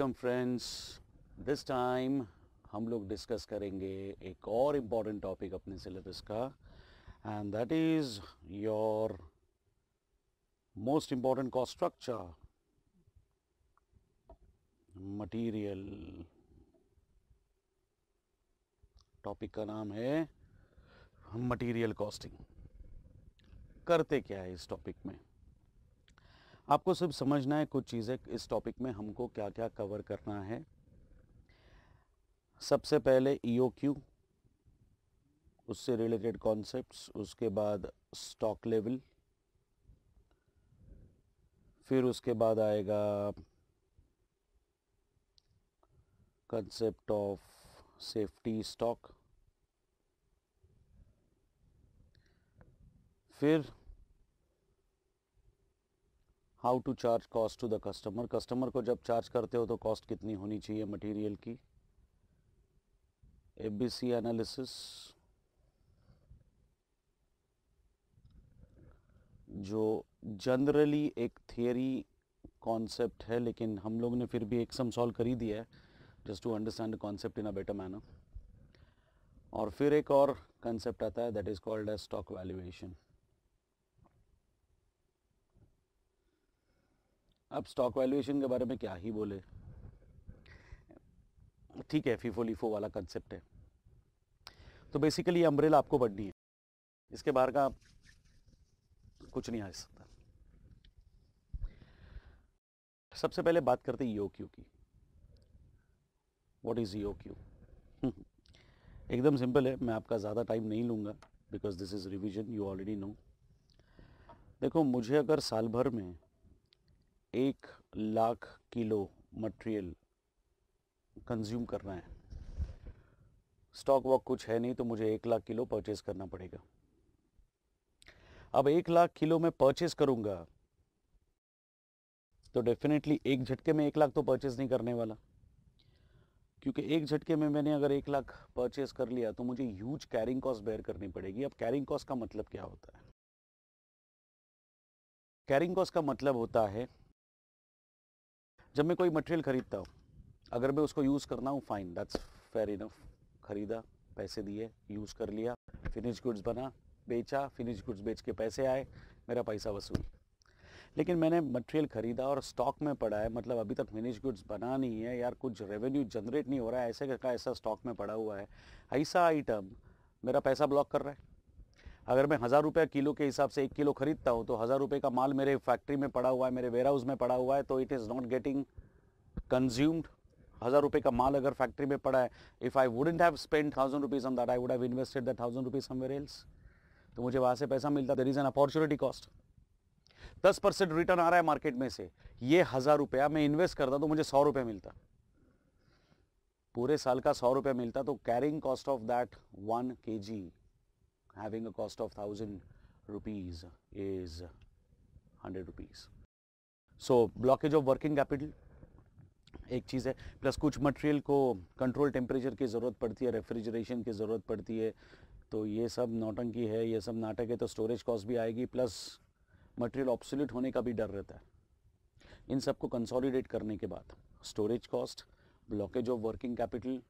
Welcome friends this time हम लोग discuss करेंगे एक और इम्पॉर्टेंट टॉपिक अपने सिलेबस का and that is your most important cost structure material topic का नाम है मटीरियल कॉस्टिंग करते क्या है इस टॉपिक में आपको सिर्फ समझना है कुछ चीज़ें इस टॉपिक में हमको क्या क्या कवर करना है सबसे पहले ईओक्यू e उससे रिलेटेड कॉन्सेप्ट्स उसके बाद स्टॉक लेवल फिर उसके बाद आएगा कंसेप्ट ऑफ सेफ्टी स्टॉक फिर how to charge cost to the customer customer को जब चार्ज करते हो तो कॉस्ट कितनी होनी चाहिए मटेरियल की एबीसी एनालिसिस जो जनरली एक थियरी कॉन्सेप्ट है लेकिन हम लोग ने फिर भी एक सम सॉल्व कर ही दिया है just to understand concept in a better manner और फिर एक और कॉन्सेप्ट आता है that is called a stock valuation अब स्टॉक वैल्यूएशन के बारे में क्या ही बोले ठीक है फीफो लीफो वाला कंसेप्ट है तो बेसिकली अम्ब्रेला आपको बढ़नी है इसके बाहर का कुछ नहीं आ सकता सबसे पहले बात करते हैं क्यू e की वॉट इज़ क्यू एकदम सिंपल है मैं आपका ज़्यादा टाइम नहीं लूँगा because this is revision you already know देखो मुझे अगर साल भर में एक लाख किलो मटेरियल कंज्यूम करना है स्टॉक वॉक कुछ है नहीं तो मुझे एक लाख किलो परचेज़ करना पड़ेगा अब एक लाख किलो में परचेज़ करूंगा तो डेफिनेटली एक झटके में एक लाख तो परचेज़ नहीं करने वाला क्योंकि एक झटके में मैंने अगर एक लाख परचेज़ कर लिया तो मुझे ह्यूज कैरिंग कॉस्ट बेयर करनी पड़ेगी अब कैरिंग कॉस्ट का मतलब क्या होता है कैरिंग कॉस्ट का मतलब होता है जब मैं कोई मटेरियल ख़रीदता हूँ अगर मैं उसको यूज़ करना हूँ फाइन दैट्स फेयर इनफ ख़रीदा पैसे दिए यूज़ कर लिया फिनिश गुड्स बना बेचा फिनिश गुड्स बेच के पैसे आए मेरा पैसा वसूल लेकिन मैंने मटेरियल ख़रीदा और स्टॉक में पड़ा है मतलब अभी तक फिनिश गुड्स बना नहीं है यार कुछ रेवेन्यू जनरेट नहीं हो रहा है ऐसे का ऐसा स्टॉक में पड़ा हुआ है ऐसा आइटम मेरा पैसा ब्लॉक कर रहा है अगर मैं हज़ार रुपये किलो के हिसाब से एक किलो खरीदता हूँ तो हज़ार रुपये का माल मेरे फैक्ट्री में पड़ा हुआ है मेरे वेयर हाउस में पड़ा हुआ है तो it is not getting consumed हज़ार रुपये का माल अगर फैक्ट्री में पड़ा है if I wouldn't have spend thousand rupees on that I would have invested that thousand rupees somewhere else तो मुझे वहाँ से पैसा मिलता there is an opportunity cost दस परसेंट रिटर्न आ रहा है मार्केट में से ये हज़ार रुपया मैं इन्वेस्ट करता तो मुझे सौ रुपये मिलता पूरे साल का सौ रुपये मिलता तो carrying cost of that one K G having a cost of 1000 rupees is 100 rupees. So, blockage of working capital एक चीज़ है प्लस कुछ मटेरियल को कंट्रोल टेम्परेचर की ज़रूरत पड़ती है रेफ्रिजरेशन की ज़रूरत पड़ती है तो ये सब नौटंकी है ये सब नाटक है तो स्टोरेज कॉस्ट भी आएगी प्लस मटेरियल ऑप्सोल्यूट होने का भी डर रहता है इन सब को कंसोलिडेट करने के बाद storage cost blockage of working capital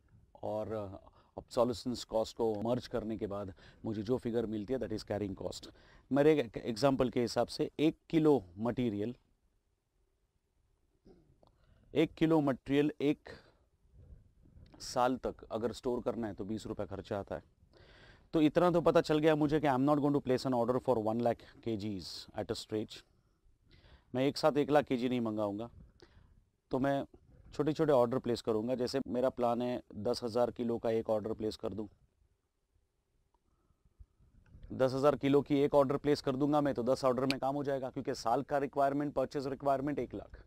और ऑब्सोलसेंस कॉस्ट को मर्ज करने के बाद मुझे जो फिगर मिलती है दैट इज़ कैरिंग कॉस्ट मेरे एग्जाम्पल के हिसाब से एक किलो मटीरियल एक किलो मटेरियल एक साल तक अगर स्टोर करना है तो बीस रुपये खर्चा आता है तो इतना तो पता चल गया मुझे कि I am not going to place an order for one lakh K Gs at a stretch मैं एक साथ एक लाख के जी नहीं मंगाऊंगा तो मैं छोटे छोटे ऑर्डर प्लेस करूँगा जैसे मेरा प्लान है दस हज़ार किलो का एक ऑर्डर प्लेस कर दूँ दस हज़ार किलो की एक ऑर्डर प्लेस कर दूंगा मैं तो दस ऑर्डर में काम हो जाएगा क्योंकि साल का रिक्वायरमेंट परचेज रिक्वायरमेंट एक लाख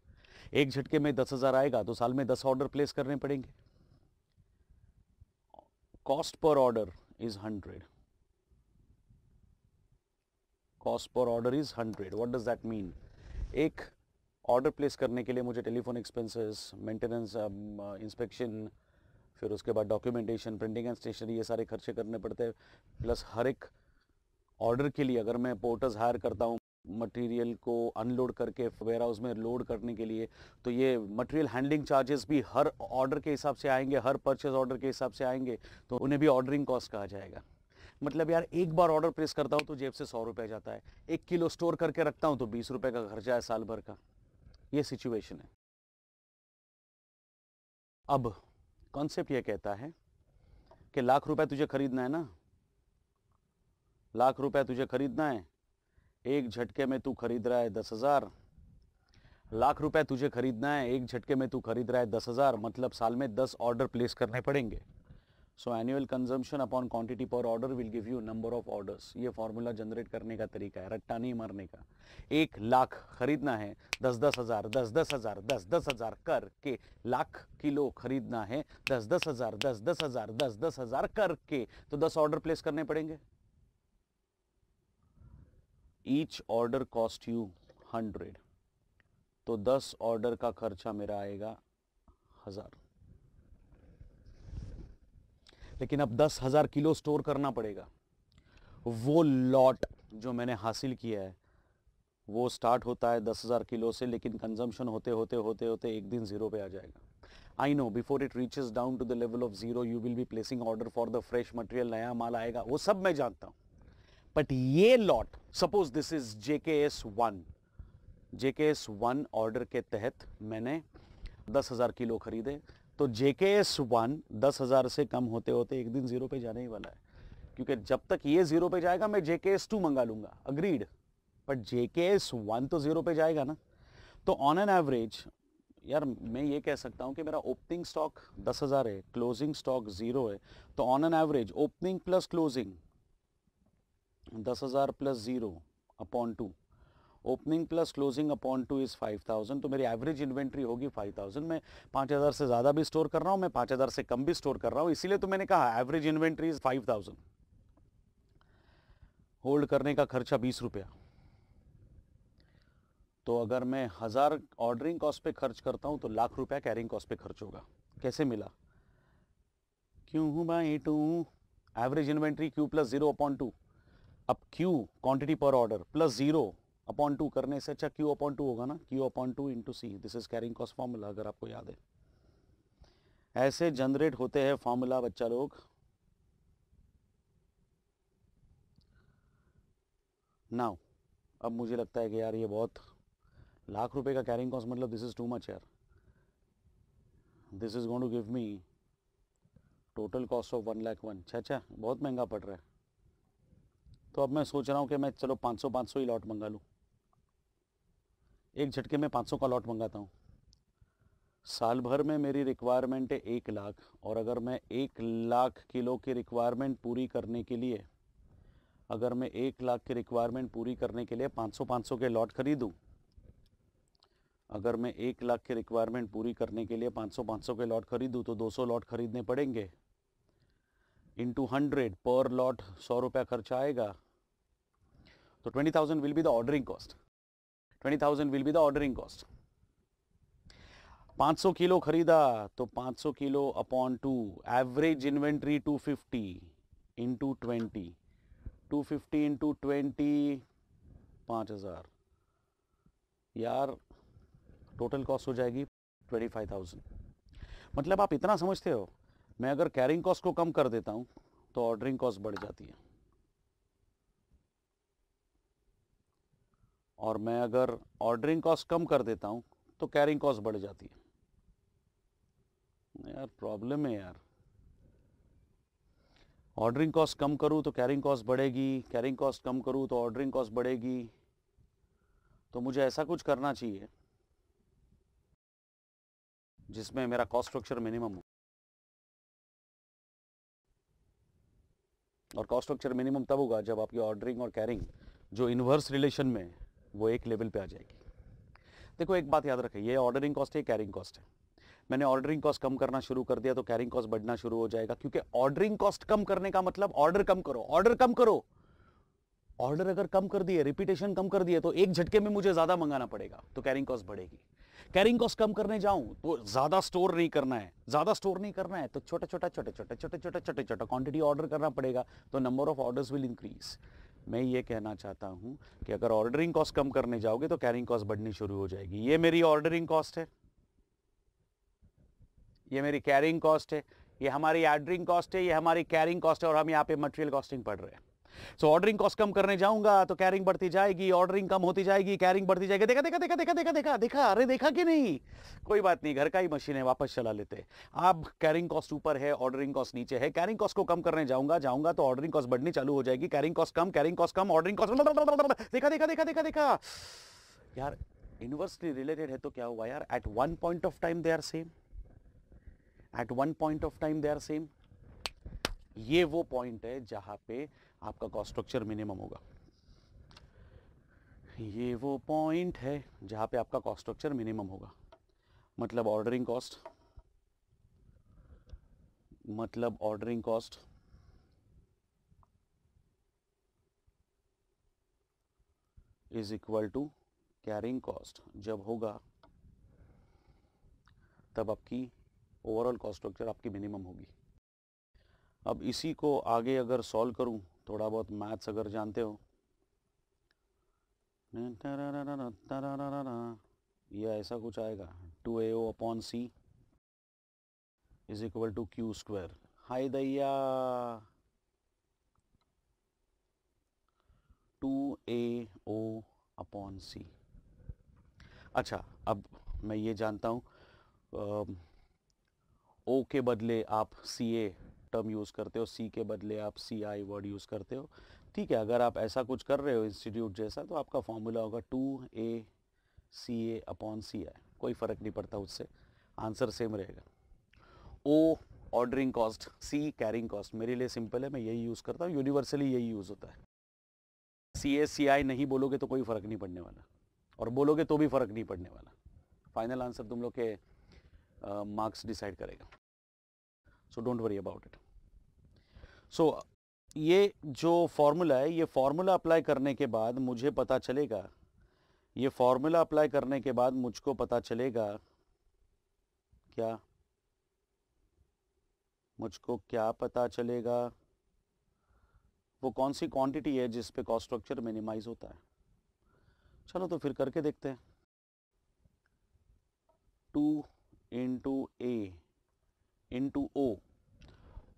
एक झटके में दस हज़ार आएगा तो साल में दस ऑर्डर प्लेस करने पड़ेंगे cost per order is hundred cost per order is hundred what does that mean एक ऑर्डर प्लेस करने के लिए मुझे टेलीफोन एक्सपेंसेस मेंटेनेंस इंस्पेक्शन फिर उसके बाद डॉक्यूमेंटेशन प्रिंटिंग एंड स्टेशनरी ये सारे खर्चे करने पड़ते हैं प्लस हर एक ऑर्डर के लिए अगर मैं पोर्टर्स हायर करता हूँ मटेरियल को अनलोड करके वेयर हाउस में लोड करने के लिए तो ये मटेरियल हैंडलिंग चार्जेस भी हर ऑर्डर के हिसाब से आएंगे हर परचेज ऑर्डर के हिसाब से आएंगे तो उन्हें भी ऑर्डरिंग कॉस्ट कहा जाएगा मतलब यार एक बार ऑर्डर प्लेस करता हूँ तो जेब से सौ रुपये जाता है एक किलो स्टोर करके रखता हूँ तो बीस रुपये का खर्चा है साल भर का ये सिचुएशन है अब कॉन्सेप्ट ये कहता है कि लाख रुपए तुझे खरीदना है ना लाख रुपए तुझे खरीदना है एक झटके में तू खरीद रहा है दस हज़ार लाख रुपए तुझे खरीदना है एक झटके में तू खरीद रहा है दस हज़ार मतलब साल में दस ऑर्डर प्लेस करने पड़ेंगे so annual consumption upon quantity per order will give you number of orders ये फॉर्मूला जनरेट करने का तरीका है रट्टा नहीं मारने का एक लाख खरीदना है दस दस हजार दस दस हजार दस दस हजार कर के लाख किलो खरीदना है दस दस हजार दस दस हजार दस दस हजार करके तो दस ऑर्डर प्लेस करने पड़ेंगे each order cost you hundred तो दस ऑर्डर का खर्चा मेरा आएगा हजार लेकिन अब दस हज़ार किलो स्टोर करना पड़ेगा वो लॉट जो मैंने हासिल किया है वो स्टार्ट होता है दस हज़ार किलो से लेकिन कंजम्पशन होते होते होते होते एक दिन ज़ीरो पे आ जाएगा I know before it reaches down to the level of zero you will be placing order for the fresh material नया माल आएगा वो सब मैं जानता हूँ बट ये lot suppose this is J K S one J K S one order के तहत मैंने दस हज़ार किलो खरीदे तो जेके एस वन दस हज़ार से कम होते होते एक दिन ज़ीरो पे जाने ही वाला है क्योंकि जब तक ये ज़ीरो पे जाएगा मैं जेके एस टू मंगा लूँगा agreed but J K S one तो ज़ीरो पे जाएगा ना तो ऑन एन एवरेज यार मैं ये कह सकता हूँ कि मेरा ओपनिंग स्टॉक दस हज़ार है क्लोजिंग स्टॉक ज़ीरो है तो on an average opening plus closing दस हज़ार plus zero upon two opening plus closing upon two is five thousand तो मेरी एवरेज इन्वेंट्री होगी फाइव थाउजेंड मैं हजार से ज़्यादा भी स्टोर कर रहा हूँ मैं हजार से कम भी स्टोर कर रहा हूँ इसीलिए तो मैंने कहा average inventory is five thousand hold करने का खर्चा बीस रुपया तो अगर मैं हज़ार ऑर्डरिंग कॉस्ट पे खर्च करता हूँ तो लाख रुपया कैरिंग कॉस्ट पे खर्च होगा कैसे मिला क्यों हूँ by two average inventory Q plus zero upon two अब Q quantity per order plus zero upon two करने से अच्छा क्यू अपॉन टू होगा ना Q upon two into C this is carrying cost formula अगर आपको याद है ऐसे जनरेट होते हैं फॉर्मूला बच्चा लोग नाउ अब मुझे लगता है कि यार ये बहुत लाख रुपए का कैरिंग कॉस्ट मतलब दिस इज़ टू मच यार this is going to give me total cost of one lakh one अच्छा अच्छा बहुत महंगा पड़ रहा है तो अब मैं सोच रहा हूँ कि मैं चलो पाँच सौ पाँच सौ ही लॉट मंगा लूँ एक झटके में 500 का लॉट मंगाता हूँ साल भर में मेरी रिक्वायरमेंट है एक लाख और अगर मैं एक लाख किलो की रिक्वायरमेंट पूरी करने के लिए अगर मैं एक लाख की रिक्वायरमेंट पूरी करने के लिए 500 500 के लॉट खरीदूँ अगर मैं एक लाख की रिक्वायरमेंट पूरी करने के लिए 500 500 के लॉट खरीदूँ तो 200 लॉट खरीदने पड़ेंगे टू हंड्रेड पर लॉट सौ रुपया खर्चा आएगा तो twenty thousand will be the ordering cost 20,000 will be the ordering cost. 500 किलो खरीदा तो 500 किलो upon two average inventory 250 into twenty two fifty into twenty पाँच हज़ार यार टोटल कॉस्ट हो जाएगी ट्वेंटी फाइव थाउजेंड मतलब आप इतना समझते हो मैं अगर कैरिंग कॉस्ट को कम कर देता हूँ तो ऑर्डरिंग कॉस्ट बढ़ जाती है और मैं अगर ऑर्डरिंग कॉस्ट कम कर देता हूँ तो कैरिंग कॉस्ट बढ़ जाती है यार प्रॉब्लम है यार ऑर्डरिंग कॉस्ट कम करूँ तो कैरिंग कॉस्ट बढ़ेगी कैरिंग कॉस्ट कम करूँ तो ऑर्डरिंग कॉस्ट बढ़ेगी तो मुझे ऐसा कुछ करना चाहिए जिसमें मेरा कॉस्ट स्ट्रक्चर मिनिमम हो और कॉस्ट स्ट्रक्चर मिनिमम तब होगा जब आपकी ऑर्डरिंग और कैरिंग जो इन्वर्स रिलेशन में वो एक लेवल पे आ जाएगी देखो एक बात याद रखें ये ऑर्डरिंग कॉस्ट है कैरिंग कॉस्ट है मैंने ऑर्डरिंग कॉस्ट कम करना शुरू कर दिया तो कैरिंग कॉस्ट बढ़ना शुरू हो जाएगा क्योंकि ऑर्डरिंग कॉस्ट कम करने का मतलब ऑर्डर कम करो ऑर्डर कम करो ऑर्डर अगर कम कर दिए रिपीटेशन कम कर दिए तो एक झटके में मुझे ज्यादा मंगाना पड़ेगा तो कैरिंग कॉस्ट बढ़ेगी कैरिंग कॉस्ट कम करने जाऊं तो ज्यादा स्टोर नहीं करना है ज्यादा स्टोर नहीं करना है तो छोटा छोटा छोटे छोटे छोटे छोटे छोटे छोटे क्वांटिटी ऑर्डर करना पड़ेगा तो number of orders will increase मैं ये कहना चाहता हूँ कि अगर ऑर्डरिंग कॉस्ट कम करने जाओगे तो कैरिंग कॉस्ट बढ़नी शुरू हो जाएगी ये मेरी ऑर्डरिंग कॉस्ट है ये मेरी कैरिंग कॉस्ट है ये हमारी ऑर्डरिंग कॉस्ट है ये हमारी कैरिंग कॉस्ट है और हम यहाँ पे मटेरियल कॉस्टिंग पढ़ रहे हैं सो ऑर्डरिंग कॉस्ट कम करने जाऊंगा तो कैरिंग बढ़ती जाएगी ऑर्डरिंग कम होती जाएगी कैरिंग बढ़ती जाएगी देखा देखा देखा देखा देखा देखा देखा अरे देखा कि नहीं कोई बात नहीं घर का ही मशीन है वापस चला लेते आप कैरिंग कॉस्ट ऊपर है ऑर्डरिंग कॉस्ट नीचे है कैरिंग कॉस्ट को कम करने जाऊंगा जाऊंगा तो ऑर्डरिंग कॉस्ट बढ़नी चालू हो जाएगी कैरिंग कॉस्ट कम कैरिंग कॉस्ट कम ऑर्डरिंग कॉस्ट देखा देखा देखा देखा देखा यार इनवर्सली रिलेटेड है तो क्या हुआ यार at one point of time they are same at one point of time they are same ये वो पॉइंट है जहां पे आपका कॉस्ट स्ट्रक्चर मिनिमम होगा ये वो पॉइंट है जहाँ पे आपका कॉस्ट स्ट्रक्चर मिनिमम होगा मतलब ऑर्डरिंग कॉस्ट मतलब ordering cost is equal to carrying cost जब होगा तब आपकी ओवरऑल कॉस्ट स्ट्रक्चर आपकी मिनिमम होगी अब इसी को आगे अगर सॉल्व करूं थोड़ा बहुत मैथ्स अगर जानते हो ये ऐसा कुछ आएगा two A upon C is equal to Q square हाई दैया टू ए अपॉन सी अच्छा अब मैं ये जानता हूँ ओ के बदले आप सी ए टर्म यूज़ करते हो सी के बदले आप सी आई वर्ड यूज़ करते हो ठीक है अगर आप ऐसा कुछ कर रहे हो इंस्टीट्यूट जैसा तो आपका फॉर्मूला होगा to A C A upon सी आई कोई फ़र्क नहीं पड़ता उससे आंसर सेम रहेगा O ordering cost C carrying cost मेरे लिए सिंपल है मैं यही यूज़ करता हूँ यूनिवर्सली यही यूज़ होता है सी ए सी आई नहीं बोलोगे तो कोई फ़र्क नहीं पड़ने वाला और बोलोगे तो भी फ़र्क नहीं पड़ने वाला फाइनल आंसर तुम लोग के मार्क्स डिसाइड करेगा so don't worry about it so ये जो फार्मूला है ये फार्मूला अप्लाई करने के बाद मुझे पता चलेगा ये फार्मूला अप्लाई करने के बाद मुझको पता चलेगा क्या मुझको क्या पता चलेगा वो कौन सी क्वांटिटी है जिस पे कॉस्ट स्ट्रक्चर मिनिमाइज होता है चलो तो फिर करके देखते हैं two into A into O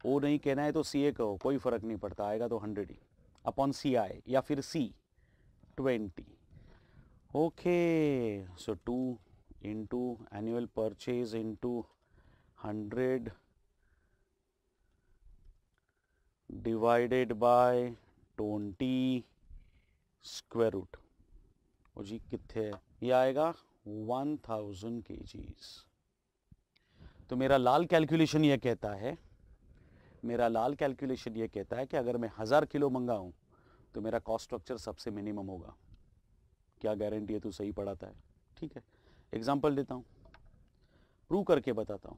O नहीं कहना है तो सी ए कहो कोई फ़र्क नहीं पड़ता आएगा तो hundred he upon C I या फिर C twenty okay so two into annual purchase into hundred divided by twenty square root और जी कितने ये आएगा वन थाउजेंड के तो मेरा लाल कैलकुलेशन ये कहता है मेरा लाल कैलकुलेशन ये कहता है कि अगर मैं हज़ार किलो मंगाऊँ तो मेरा कॉस्ट स्ट्रक्चर सबसे मिनिमम होगा क्या गारंटी है तो सही पढ़ाता है ठीक है एग्जाम्पल देता हूँ प्रूव करके बताता हूँ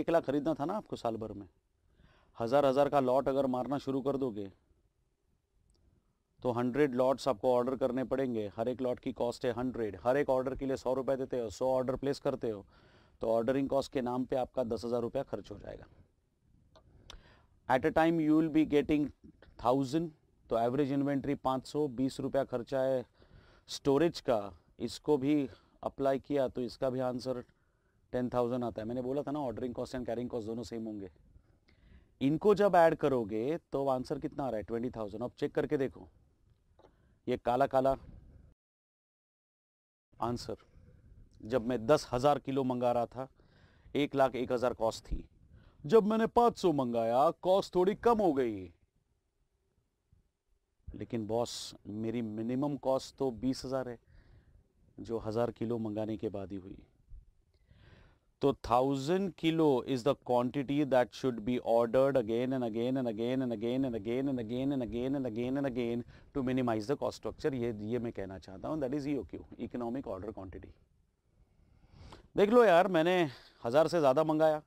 एक लाख खरीदना था ना आपको साल भर में हज़ार हज़ार का लॉट अगर मारना शुरू कर दोगे तो हंड्रेड लॉट्स आपको ऑर्डर करने पड़ेंगे हर एक लॉट की कॉस्ट है हंड्रेड हर एक ऑर्डर के लिए सौ रुपये देते हो सौ ऑर्डर प्लेस करते हो तो ऑर्डरिंग कॉस्ट के नाम पे आपका दस हज़ार रुपया खर्च हो जाएगा at a time you will be getting thousand तो एवरेज इन्वेंट्री पाँच सौ बीस रुपया खर्चा है स्टोरेज का इसको भी अप्लाई किया तो इसका भी आंसर टेन थाउजेंड आता है मैंने बोला था ना ordering cost and carrying cost दोनों सेम होंगे इनको जब ऐड करोगे तो आंसर कितना आ रहा है ट्वेंटी थाउजेंड अब चेक करके देखो ये काला काला आंसर जब मैं दस हज़ार किलो मंगा रहा था एक लाख एक हज़ार कॉस्ट थी जब मैंने 500 मंगाया कॉस्ट थोड़ी कम हो गई लेकिन बॉस मेरी मिनिमम कॉस्ट तो बीस हज़ार है जो हज़ार किलो मंगाने के बाद ही हुई तो thousand kilo is the quantity that should be ordered again and again and again and again and again and again and again and again and again to minimize the cost structure ये ये मैं कहना चाहता हूँ that is E Q economic order quantity देख लो यार मैंने हज़ार से ज़्यादा मंगाया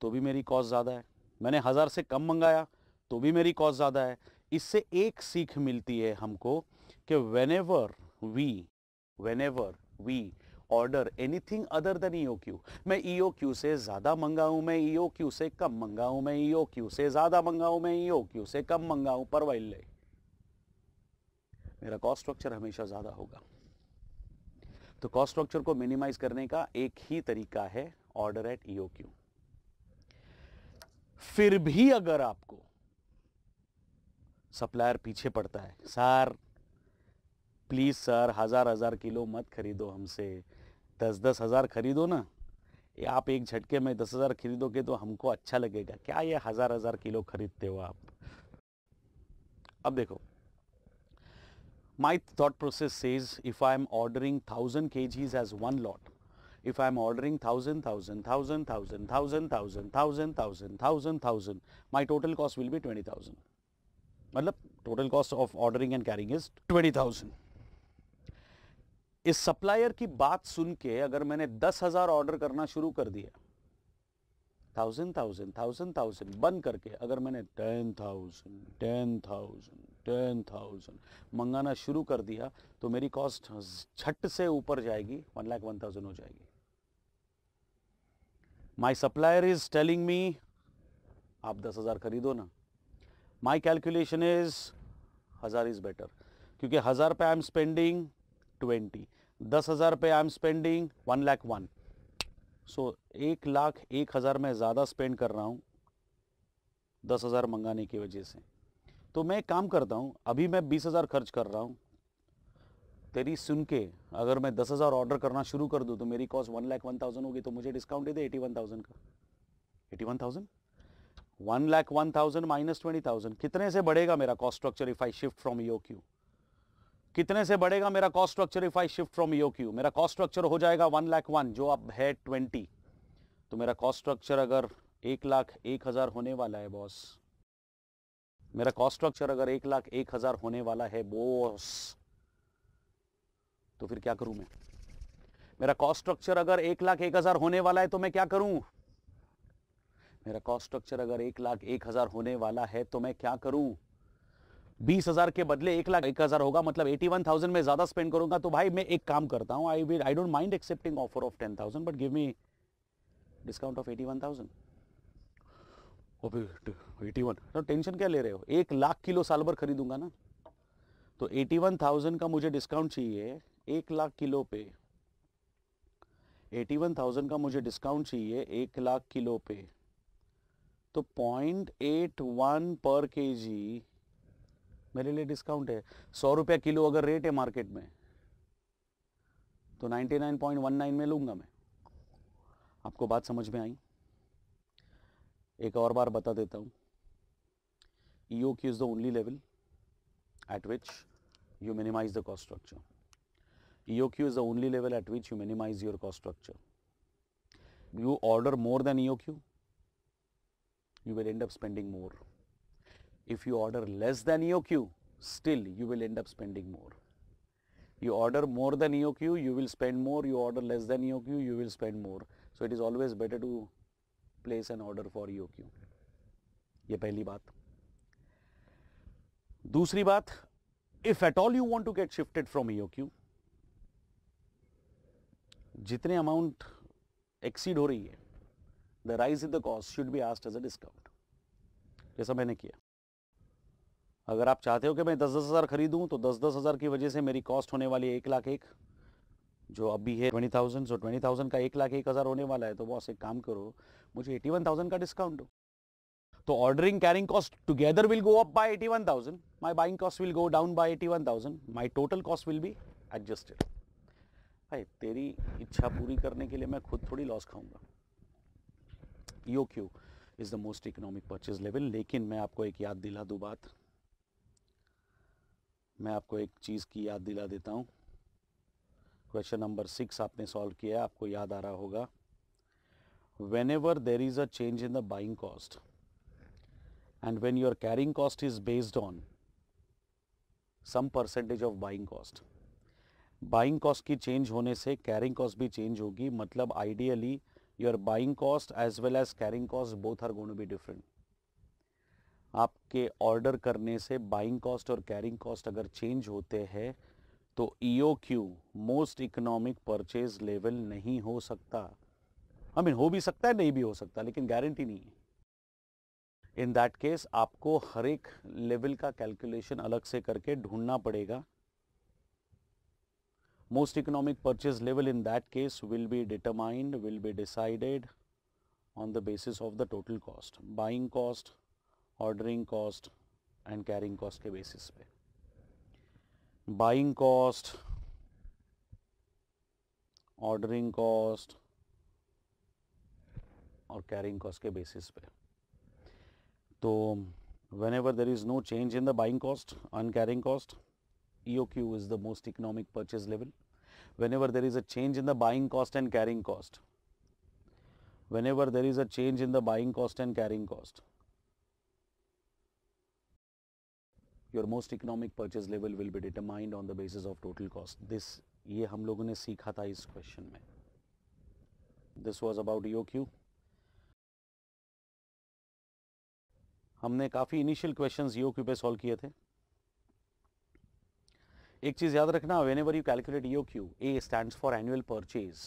तो भी मेरी कॉस्ट ज़्यादा है मैंने हज़ार से कम मंगाया तो भी मेरी कॉस्ट ज़्यादा है इससे एक सीख मिलती है हमको कि whenever we whenever we order anything other than E Q मैं ई e क्यू से ज़्यादा मंगाऊँ मैं ई e क्यू से कम मंगाऊँ मैं ई e क्यू से ज़्यादा मंगाऊँ मैं ई क्यू से कम मंगाऊँ पर ले मेरा कॉस्ट स्ट्रक्चर हमेशा ज़्यादा होगा तो कॉस्ट स्ट्रक्चर को मिनिमाइज करने का एक ही तरीका है ऑर्डर एट ई क्यू फिर भी अगर आपको सप्लायर पीछे पड़ता है सर प्लीज़ सर हज़ार हज़ार किलो मत खरीदो हमसे दस दस हज़ार खरीदो ना ये आप एक झटके में दस हज़ार खरीदोगे तो हमको अच्छा लगेगा क्या ये हज़ार हज़ार किलो खरीदते हो आप अब देखो my thought process says if I am ordering thousand K Gs as one lot if I am ordering thousand, thousand, thousand, thousand, thousand, thousand, thousand, thousand, thousand, thousand, my total cost will be 20,000. मतलब total cost of ordering and carrying is 20,000. इस supplier की बात सुन के अगर मैंने दस हजार order करना शुरू कर दिया थाउजेंड थाउजेंड थाउजेंड थाउजेंड बंद करके अगर मैंने ten thousand ten thousand ten thousand मंगाना शुरू कर दिया तो मेरी कॉस्ट झट से ऊपर जाएगी वन लाख वन थाउजेंड हो जाएगी my supplier is telling me आप दस हज़ार खरीदो ना माई कैलकुलेशन इज हज़ार इज़ बेटर क्योंकि हज़ार पे आई एम स्पेंडिंग ट्वेंटी दस हज़ार पे I am spending one lakh one so एक लाख एक हज़ार मैं ज़्यादा स्पेंड कर रहा हूँ दस हज़ार मंगाने की वजह से तो मैं काम करता हूँ अभी मैं बीस हज़ार खर्च कर रहा हूँ तेरी सुन के अगर मैं दस हज़ार ऑर्डर करना शुरू कर दूँ तो मेरी cost one lakh one thousand होगी तो मुझे डिस्काउंट दे दे एटी वन थाउजेंड का eighty one thousand one lakh one thousand minus twenty thousand कितने से बढ़ेगा मेरा cost structure if I shift from E O Q कितने से बढ़ेगा मेरा cost structure if I shift from E O Q मेरा कॉस्ट स्ट्रक्चर हो जाएगा वन लाख वन जो अब है ट्वेंटी तो मेरा कॉस्ट स्ट्रक्चर अगर एक लाख एक हज़ार होने वाला है बॉस मेरा कॉस्ट स्ट्रक्चर अगर एक लाख एक हज़ार होने वाला है बॉस तो फिर क्या करूं मैं मेरा कॉस्ट स्ट्रक्चर अगर एक लाख एक हज़ार होने वाला है तो मैं क्या करूं मेरा कॉस्ट स्ट्रक्चर अगर एक लाख एक हज़ार होने वाला है तो मैं क्या करूं बीस हज़ार के बदले एक लाख एक हज़ार होगा मतलब एटी वन थाउजेंड में ज़्यादा स्पेंड करूंगा तो भाई मैं एक काम करता हूं I will I don't mind accepting offer of ten thousand but give me discount of eighty one thousand eighty one tension क्या ले रहे हो एक लाख किलो साल भर खरीदूंगा ना तो 81,000 का मुझे डिस्काउंट चाहिए एक लाख किलो पे 81,000 का मुझे डिस्काउंट चाहिए एक लाख किलो पे तो पॉइंट एट वन पर के जी मेरे लिए डिस्काउंट है सौ रुपया किलो अगर रेट है मार्केट में तो 99.19 में लूँगा मैं आपको बात समझ में आई एक और बार बता देता हूँ की is the only level at which you minimize the cost structure. EOQ is the only level at which you minimize your cost structure. You order more than EOQ, you will end up spending more. If you order less than EOQ, still you will end up spending more. You order more than EOQ, you will spend more. You order less than EOQ, you will spend more. So, it is always better to place an order for EOQ. ये पहली बात दूसरी बात if at all you want to get shifted from AOQ, e जितने amount exceed हो रही है the rise in the cost should be asked as a discount जैसा मैंने किया अगर आप चाहते हो कि मैं दस दस हज़ार खरीदूँ तो दस दस हज़ार की वजह से मेरी कॉस्ट होने वाली है एक लाख एक जो अभी है twenty thousand so twenty thousand का एक लाख एक हज़ार होने वाला है तो बॉस एक काम करो मुझे एटी वन थाउजेंड का डिस्काउंट दो तो ordering carrying cost together will go up by 81,000. My buying cost will go down by 81,000. My total cost will be adjusted भाई तेरी इच्छा पूरी करने के लिए मैं खुद थोड़ी लॉस खाऊंगा E O Q is the most economic purchase level लेकिन मैं आपको एक याद दिला दू बात मैं आपको एक चीज़ की याद दिला देता हूँ क्वेश्चन नंबर सिक्स आपने सॉल्व किया आपको याद आ रहा होगा whenever there is a change in the buying cost and when your carrying cost is based on some percentage of buying cost. Buying cost ki change hone se carrying cost bhi change hogi matlab ideally your buying cost as well as carrying cost both are going to be different. आपके order करने से buying cost और carrying cost अगर change होते हैं तो EOQ most economic purchase level नहीं हो सकता आई I मीन mean, हो भी सकता है नहीं भी हो सकता लेकिन गारंटी नहीं है इन दैट केस आपको हर एक लेवल का कैलकुलेशन अलग से करके ढूंढना पड़ेगा most economic purchase level in that case will be determined will be decided on the basis of the total cost buying cost ordering cost and carrying cost के basis पे बाइंग कॉस्ट ऑर्डरिंग कॉस्ट और carrying cost के basis पे तो whenever there is no change in the buying cost carrying cost E O Q is the most economic purchase level whenever there is a change in the buying cost and carrying cost whenever there is a change in the buying cost and carrying cost your most economic purchase level will be determined on the basis of total cost this ये हम लोगों ने सीखा था इस question में this was about E O Q हमने काफ़ी इनिशियल क्वेश्चंस क्यू पे सॉल्व किए थे एक चीज़ याद रखना whenever you calculate Q A stands for annual purchase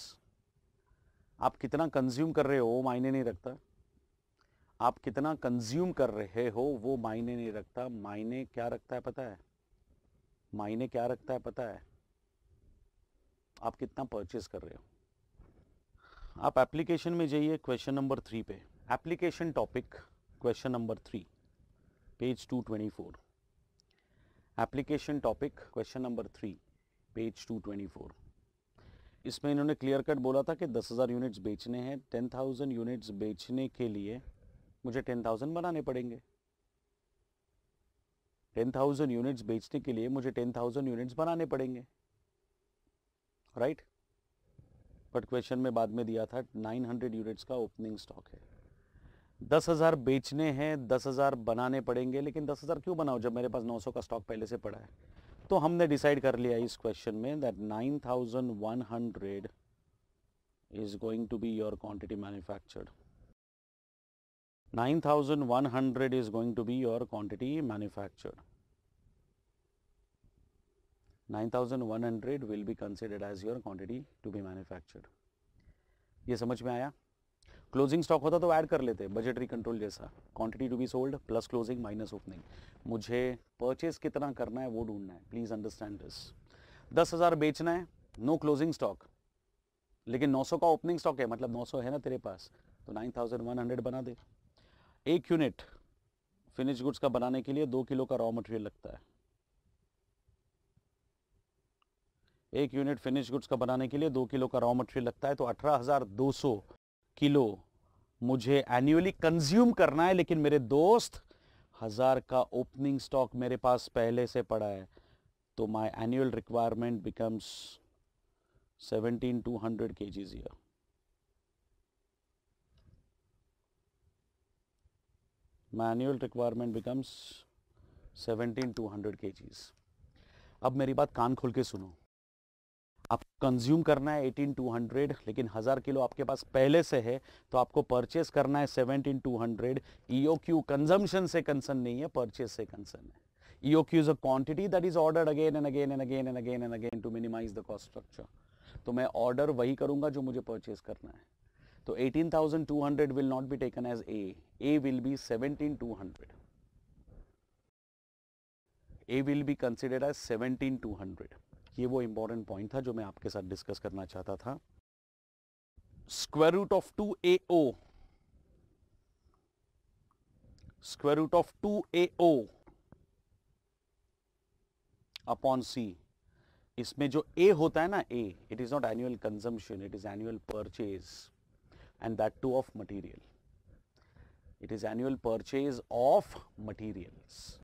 आप कितना कंज्यूम कर रहे हो वो मायने नहीं रखता आप कितना कंज्यूम कर रहे हो वो मायने नहीं रखता मायने क्या रखता है पता है मायने क्या रखता है पता है आप कितना परचेज कर रहे हो आप एप्लीकेशन में जाइए क्वेश्चन नंबर थ्री पे application topic question number 3 page 224 application topic question number 3 page 224 इसमें इन्होंने क्लियर कट बोला था कि 10,000 यूनिट्स बेचने हैं 10,000 यूनिट्स बेचने के लिए मुझे 10,000 बनाने पड़ेंगे 10,000 यूनिट्स बेचने के लिए मुझे 10,000 यूनिट्स बनाने पड़ेंगे राइट right? बट क्वेश्चन में बाद में दिया था 900 यूनिट्स का ओपनिंग स्टॉक है दस हज़ार बेचने हैं दस हज़ार बनाने पड़ेंगे लेकिन दस हज़ार क्यों बनाओ जब मेरे पास नौ सौ का स्टॉक पहले से पड़ा है तो हमने डिसाइड कर लिया इस क्वेश्चन में that nine thousand one hundred is going to be your quantity manufactured nine thousand one hundred is going to be your quantity manufactured nine thousand one hundred will be considered as your quantity to be manufactured ये समझ में आया closing stock होता तो add कर लेते budgetary control जैसा quantity to be sold plus closing minus opening मुझे परचेज कितना करना है वो ढूंढना है प्लीज़ अंडरस्टैंड दिस दस हज़ार बेचना है नो क्लोजिंग स्टॉक लेकिन 900 का ओपनिंग स्टॉक है मतलब 900 है ना तेरे पास तो 9100 बना दे एक यूनिट फिनिश गुड्स का बनाने के लिए दो किलो का रॉ मटेरियल लगता है एक यूनिट फिनिश गुड्स का बनाने के लिए दो किलो का रॉ मटेरियल लगता है तो सौ किलो मुझे एनुअली कंज्यूम करना है लेकिन मेरे दोस्त हज़ार का ओपनिंग स्टॉक मेरे पास पहले से पड़ा है तो my annual requirement becomes seventeen two hundred kgs year my annual requirement becomes seventeen two hundred kgs अब मेरी बात कान खोल के सुनो आप कंज्यूम करना है एटीन टू हंड्रेड लेकिन हज़ार किलो आपके पास पहले से है तो आपको परचेस करना है seventeen two hundred E O Q consumption से कंसर्न नहीं है परचेस से कंसर्न है E O Q is a quantity that is order again and again and again and again and again to minimize the cost structure तो मैं order वही करूँगा जो मुझे परचेस करना है तो eighteen thousand two hundred will not be taken as A A will be seventeen two hundred A will be consider as seventeen two hundred ये वो इंपॉर्टेंट पॉइंट था जो मैं आपके साथ डिस्कस करना चाहता था square root of two A O square root of two A O upon C इसमें जो ए होता है ना A it is not annual consumption it is annual purchase and that too of material it is annual purchase of materials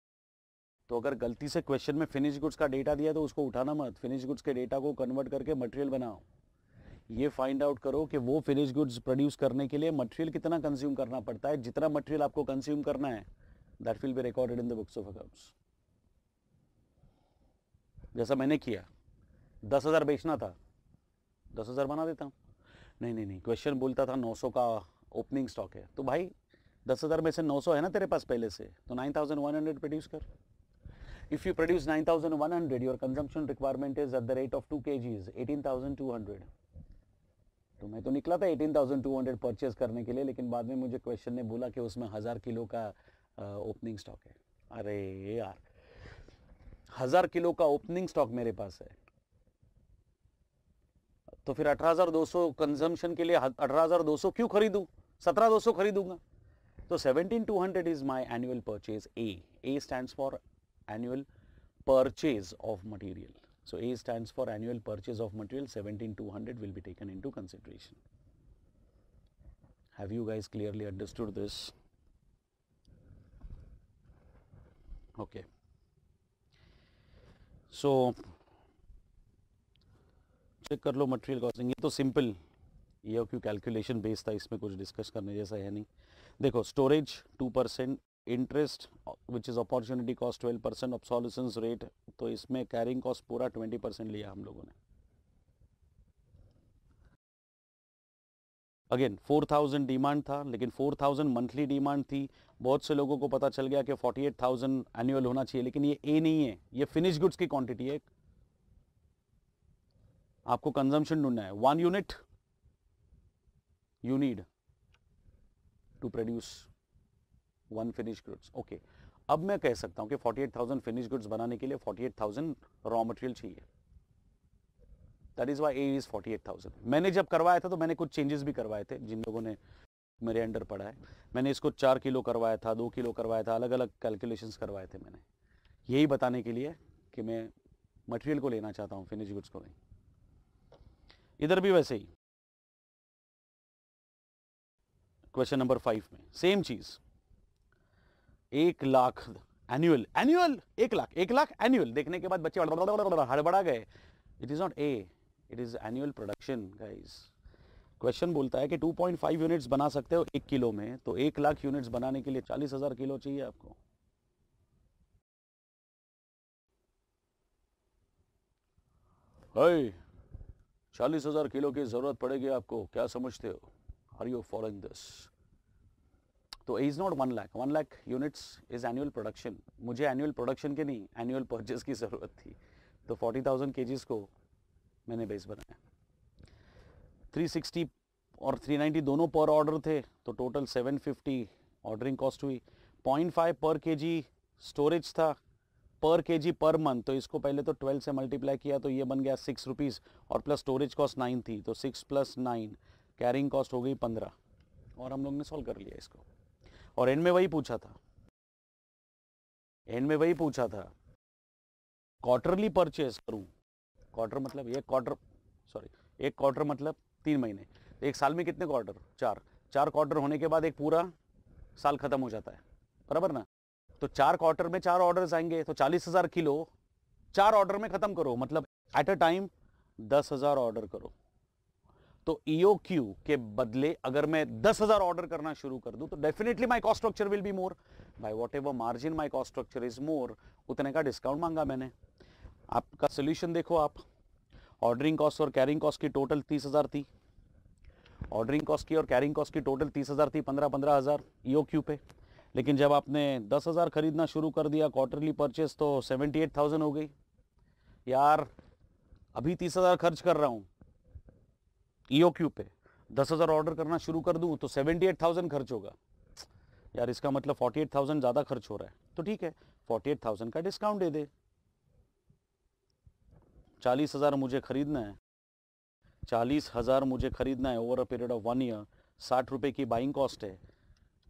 तो अगर गलती से question में फिनिश गुड्स का डेटा दिया तो उसको उठाना मत फिनिश गुड्स के डेटा को कन्वर्ट करके मटेरियल बनाओ ये फाइंड आउट करो कि वो फिनिश गुड्स प्रोड्यूस करने के लिए मटेरियल कितना कंज्यूम करना पड़ता है जितना मटेरियल आपको कंज्यूम करना है that will be recorded in the books of accounts जैसा मैंने किया दस हज़ार बेचना था दस हज़ार बना देता हूँ नहीं नहीं नहीं क्वेश्चन बोलता था नौ सौ का ओपनिंग स्टॉक है तो भाई दस हज़ार में से नौ सौ है ना तेरे पास पहले से तो nine thousand one hundred produce कर If you produce 9100, your consumption requirement is at the rate of 2 kgs, 18,200. तो मैं तो निकला था 18,200 परचेज करने के लिए लेकिन बाद में मुझे क्वेश्चन ने बोला कि उसमें हज़ार किलो का ओपनिंग स्टॉक है अरे यार हज़ार किलो का ओपनिंग स्टॉक मेरे पास है तो फिर 18,200 कंजम्पशन के लिए 18,200 क्यों खरीदू 17,200 खरीदूंगा तो 17,200 is my annual purchase A A stands for annual purchase of material. So, A stands for annual purchase of material 17200 will be taken into consideration. Have you guys clearly understood this? Okay. So, check. कर लो costing. Costing ये तो simple ये क्यों calculation based था इसमें कुछ discuss करने जैसा है नहीं देखो interest which is opportunity cost twelve percent obsolescence rate तो इसमें कैरिंग कॉस्ट पूरा ट्वेंटी परसेंट लिया हम लोगों ने अगेन फोर थाउजेंड डिमांड था लेकिन फोर थाउजेंड मंथली डिमांड थी बहुत से लोगों को पता चल गया कि फोर्टी एट थाउजेंड एनुअल होना चाहिए लेकिन ये ए नहीं है ये फिनिश गुड्स की क्वांटिटी है आपको कंजम्पशन ढूंढना है one unit you need to produce one finish goods okay अब मैं कह सकता हूं कि 48,000 फिनिश गुड्स बनाने के लिए 48,000 रॉ मटेरियल चाहिए that is why A is 48,000 मैंने जब करवाया था तो मैंने कुछ चेंजेस भी करवाए थे जिन लोगों ने मेरे अंडर पढ़ा है मैंने इसको चार किलो करवाया था दो किलो करवाया था अलग अलग कैलकुलेशंस करवाए थे मैंने यही बताने के लिए कि मैं मटेरियल को लेना चाहता हूँ फिनिश गुड्स को नहीं इधर भी वैसे ही क्वेश्चन नंबर फाइव में सेम चीज़ एक लाख एनुअल एनुअल एक लाख एक लाख एनुअल देखने के बाद बच्चे हड़बड़ा गए it is not A it is annual production guys question बोलता है कि 2.5 यूनिट्स बना सकते हो एक किलो में तो एक लाख यूनिट्स बनाने के लिए चालीस हज़ार किलो चाहिए आपको हाय चालीस हज़ार किलो की ज़रूरत पड़ेगी आपको क्या समझते हो आर यू फॉलोइंग दिस तो is not one lakh one lakh units is annual production मुझे एनुअल प्रोडक्शन के नहीं एनुअल परचेज की ज़रूरत थी तो फोर्टी थाउजेंड के को मैंने बेस बनाया थ्री सिक्सटी और थ्री नाइन्टी दोनों पर ऑर्डर थे तो total seven fifty ordering cost हुई पॉइंट फाइव पर जी स्टोरेज था पर जी पर मंथ तो इसको पहले तो ट्वेल्व से मल्टीप्लाई किया तो ये बन गया सिक्स रुपीज़ और प्लस स्टोरेज कॉस्ट नाइन थी तो six plus nine carrying cost हो गई पंद्रह और हम लोग ने सॉल्व कर लिया इसको और एंड में वही पूछा था एंड में वही पूछा था क्वार्टरली परचेज करूं क्वार्टर मतलब एक क्वार्टर सॉरी एक क्वार्टर मतलब तीन महीने एक साल में कितने क्वार्टर चार चार क्वार्टर होने के बाद एक पूरा साल खत्म हो जाता है बराबर ना तो चार क्वार्टर में चार ऑर्डर आएंगे तो चालीस हज़ार किलो चार ऑर्डर में ख़त्म करो मतलब एट अ टाइम दस हज़ार ऑर्डर करो तो ईओ e क्यू के बदले अगर मैं दस हज़ार ऑर्डर करना शुरू कर दूं तो definitely my cost structure will be more by whatever margin my cost structure is more उतने का डिस्काउंट मांगा मैंने आपका सोल्यूशन देखो आप ऑर्डरिंग कॉस्ट और कैरिंग कॉस्ट की टोटल तीस हज़ार थी ऑर्डरिंग कॉस्ट की और कैरिंग कॉस्ट की टोटल तीस हज़ार थी पंद्रह पंद्रह हज़ार ई e क्यू पे लेकिन जब आपने दस हज़ार खरीदना शुरू कर दिया क्वार्टरली परचेस तो सेवेंटी एट थाउजेंड हो गई यार अभी तीस हज़ार खर्च कर रहा हूँ क्यू e पे दस हज़ार ऑर्डर करना शुरू कर दूँ तो सेवेंटी एट थाउजेंड खर्च होगा यार इसका मतलब फोर्टी एट थाउजेंड ज़्यादा खर्च हो रहा है तो ठीक है फोर्टी एट थाउजेंड का डिस्काउंट दे दे चालीस हज़ार मुझे ख़रीदना है चालीस हज़ार मुझे ख़रीदना है over a period of one year साठ रुपये की बाइंग कॉस्ट है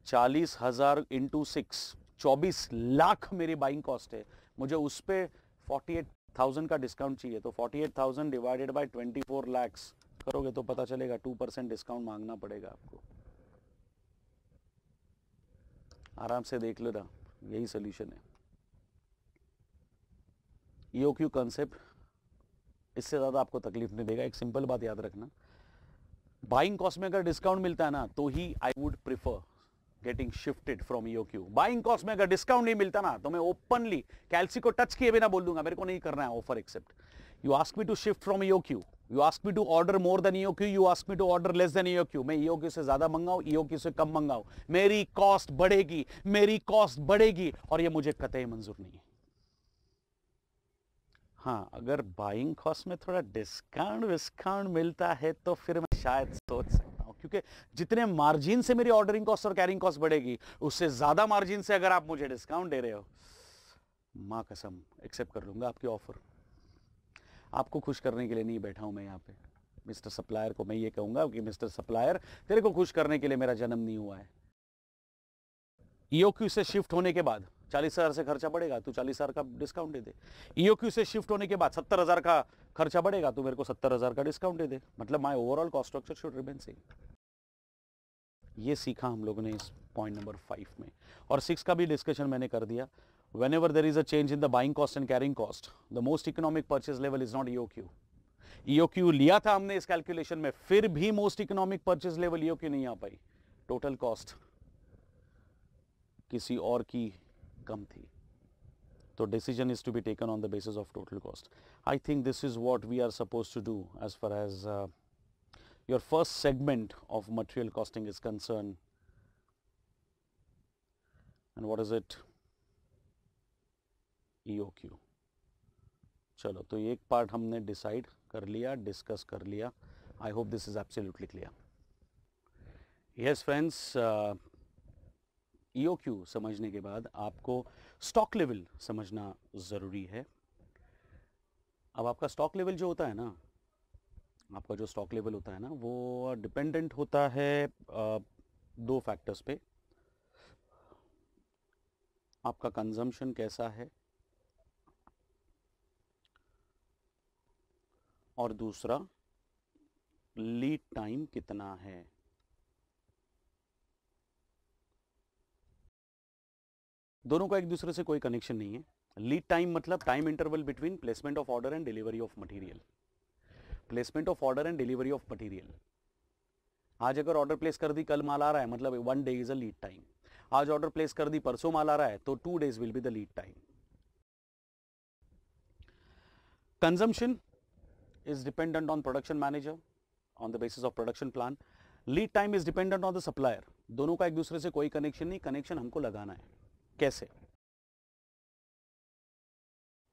चालीस हज़ार इंटू सिक्स चौबीस लाख मेरी बाइंग कॉस्ट है मुझे उस पर फोर्टी एट थाउजेंड का डिस्काउंट चाहिए तो forty eight thousand divided by twenty four lakhs करोगे तो पता चलेगा टू परसेंट डिस्काउंट मांगना पड़ेगा आपको आराम से देख लेना यही सोल्यूशन है ई क्यू कंसेप्ट इससे ज़्यादा आपको तकलीफ नहीं देगा एक सिंपल बात याद रखना बाइंग कॉस्ट में अगर डिस्काउंट मिलता है ना तो ही I would prefer getting shifted from E O Q buying cost में अगर डिस्काउंट नहीं मिलता ना तो मैं ओपनली कैल्सी को टच किए बिना बोल दूंगा मेरे को नहीं करना है offer accept you ask me to shift from E O Q you ask me to order more than E O Q you ask me to order less than E O Q मैं ईओ e क्यू से ज्यादा मंगाऊ EO e Q से कम मंगाऊं मेरी cost बढ़ेगी मेरी cost बढ़ेगी और ये मुझे कतई मंजूर नहीं है हाँ अगर बाइंग कॉस्ट में थोड़ा डिस्काउंट विस्काउंट मिलता है तो फिर मैं शायद सोच सकता हूँ क्योंकि जितने मार्जिन से मेरी ऑर्डरिंग कॉस्ट और कैरिंग कॉस्ट बढ़ेगी उससे ज़्यादा मार्जिन से अगर आप मुझे डिस्काउंट दे रहे हो माँ कसम एक्सेप्ट कर लूंगा आपकी ऑफर आपको खुश करने के लिए नहीं बैठा हूँ मैं यहाँ पे मिस्टर सप्लायर को मैं ये कहूँगा कि मिस्टर सप्लायर तेरे को खुश करने के लिए मेरा जन्म नहीं हुआ है ईओक्यू e से शिफ्ट होने के बाद चालीस हज़ार से खर्चा बढ़ेगा तू चालीस हज़ार का डिस्काउंट दे दे ईओक्यू e से शिफ्ट होने के बाद सत्तर हज़ार का खर्चा बढ़ेगा तू मेरे को सत्तर हज़ार का डिस्काउंट दे दे मतलब my overall cost structure should remain same ये सीखा हम लोगों ने इस पॉइंट नंबर फाइव में और सिक्स का भी डिस्कशन मैंने कर दिया whenever there is a change in the buying cost and carrying cost, the most economic purchase level is not EOQ. EOQ liya tha humne is calculation mein, fir bhi most economic purchase level EOQ nahi aa Total cost kisi aur ki kam thi. So decision is to be taken on the basis of total cost. I think this is what we are supposed to do as far as uh, your first segment of material costing is concerned. And what is it? E e Q चलो तो एक part हमने decide कर लिया discuss कर लिया I hope this is absolutely clear yes friends E Q समझने के बाद आपको स्टॉक लेवल समझना ज़रूरी है अब आपका स्टॉक लेवल जो होता है ना आपका जो स्टॉक लेवल होता है ना वो डिपेंडेंट होता है आ, दो फैक्टर्स पे आपका कंजम्पशन कैसा है और दूसरा लीड टाइम कितना है दोनों का एक दूसरे से कोई कनेक्शन नहीं है लीड टाइम मतलब time interval between placement of order and delivery of material placement of order and delivery of material आज अगर ऑर्डर प्लेस कर दी कल माल आ रहा है मतलब one day is a lead time आज ऑर्डर प्लेस कर दी परसों माल आ रहा है तो two days will be the lead time consumption is dependent on production manager on the basis of production plan. Lead time is dependent on the supplier. दोनों का एक दूसरे से कोई कनेक्शन नहीं कनेक्शन हमको लगाना है कैसे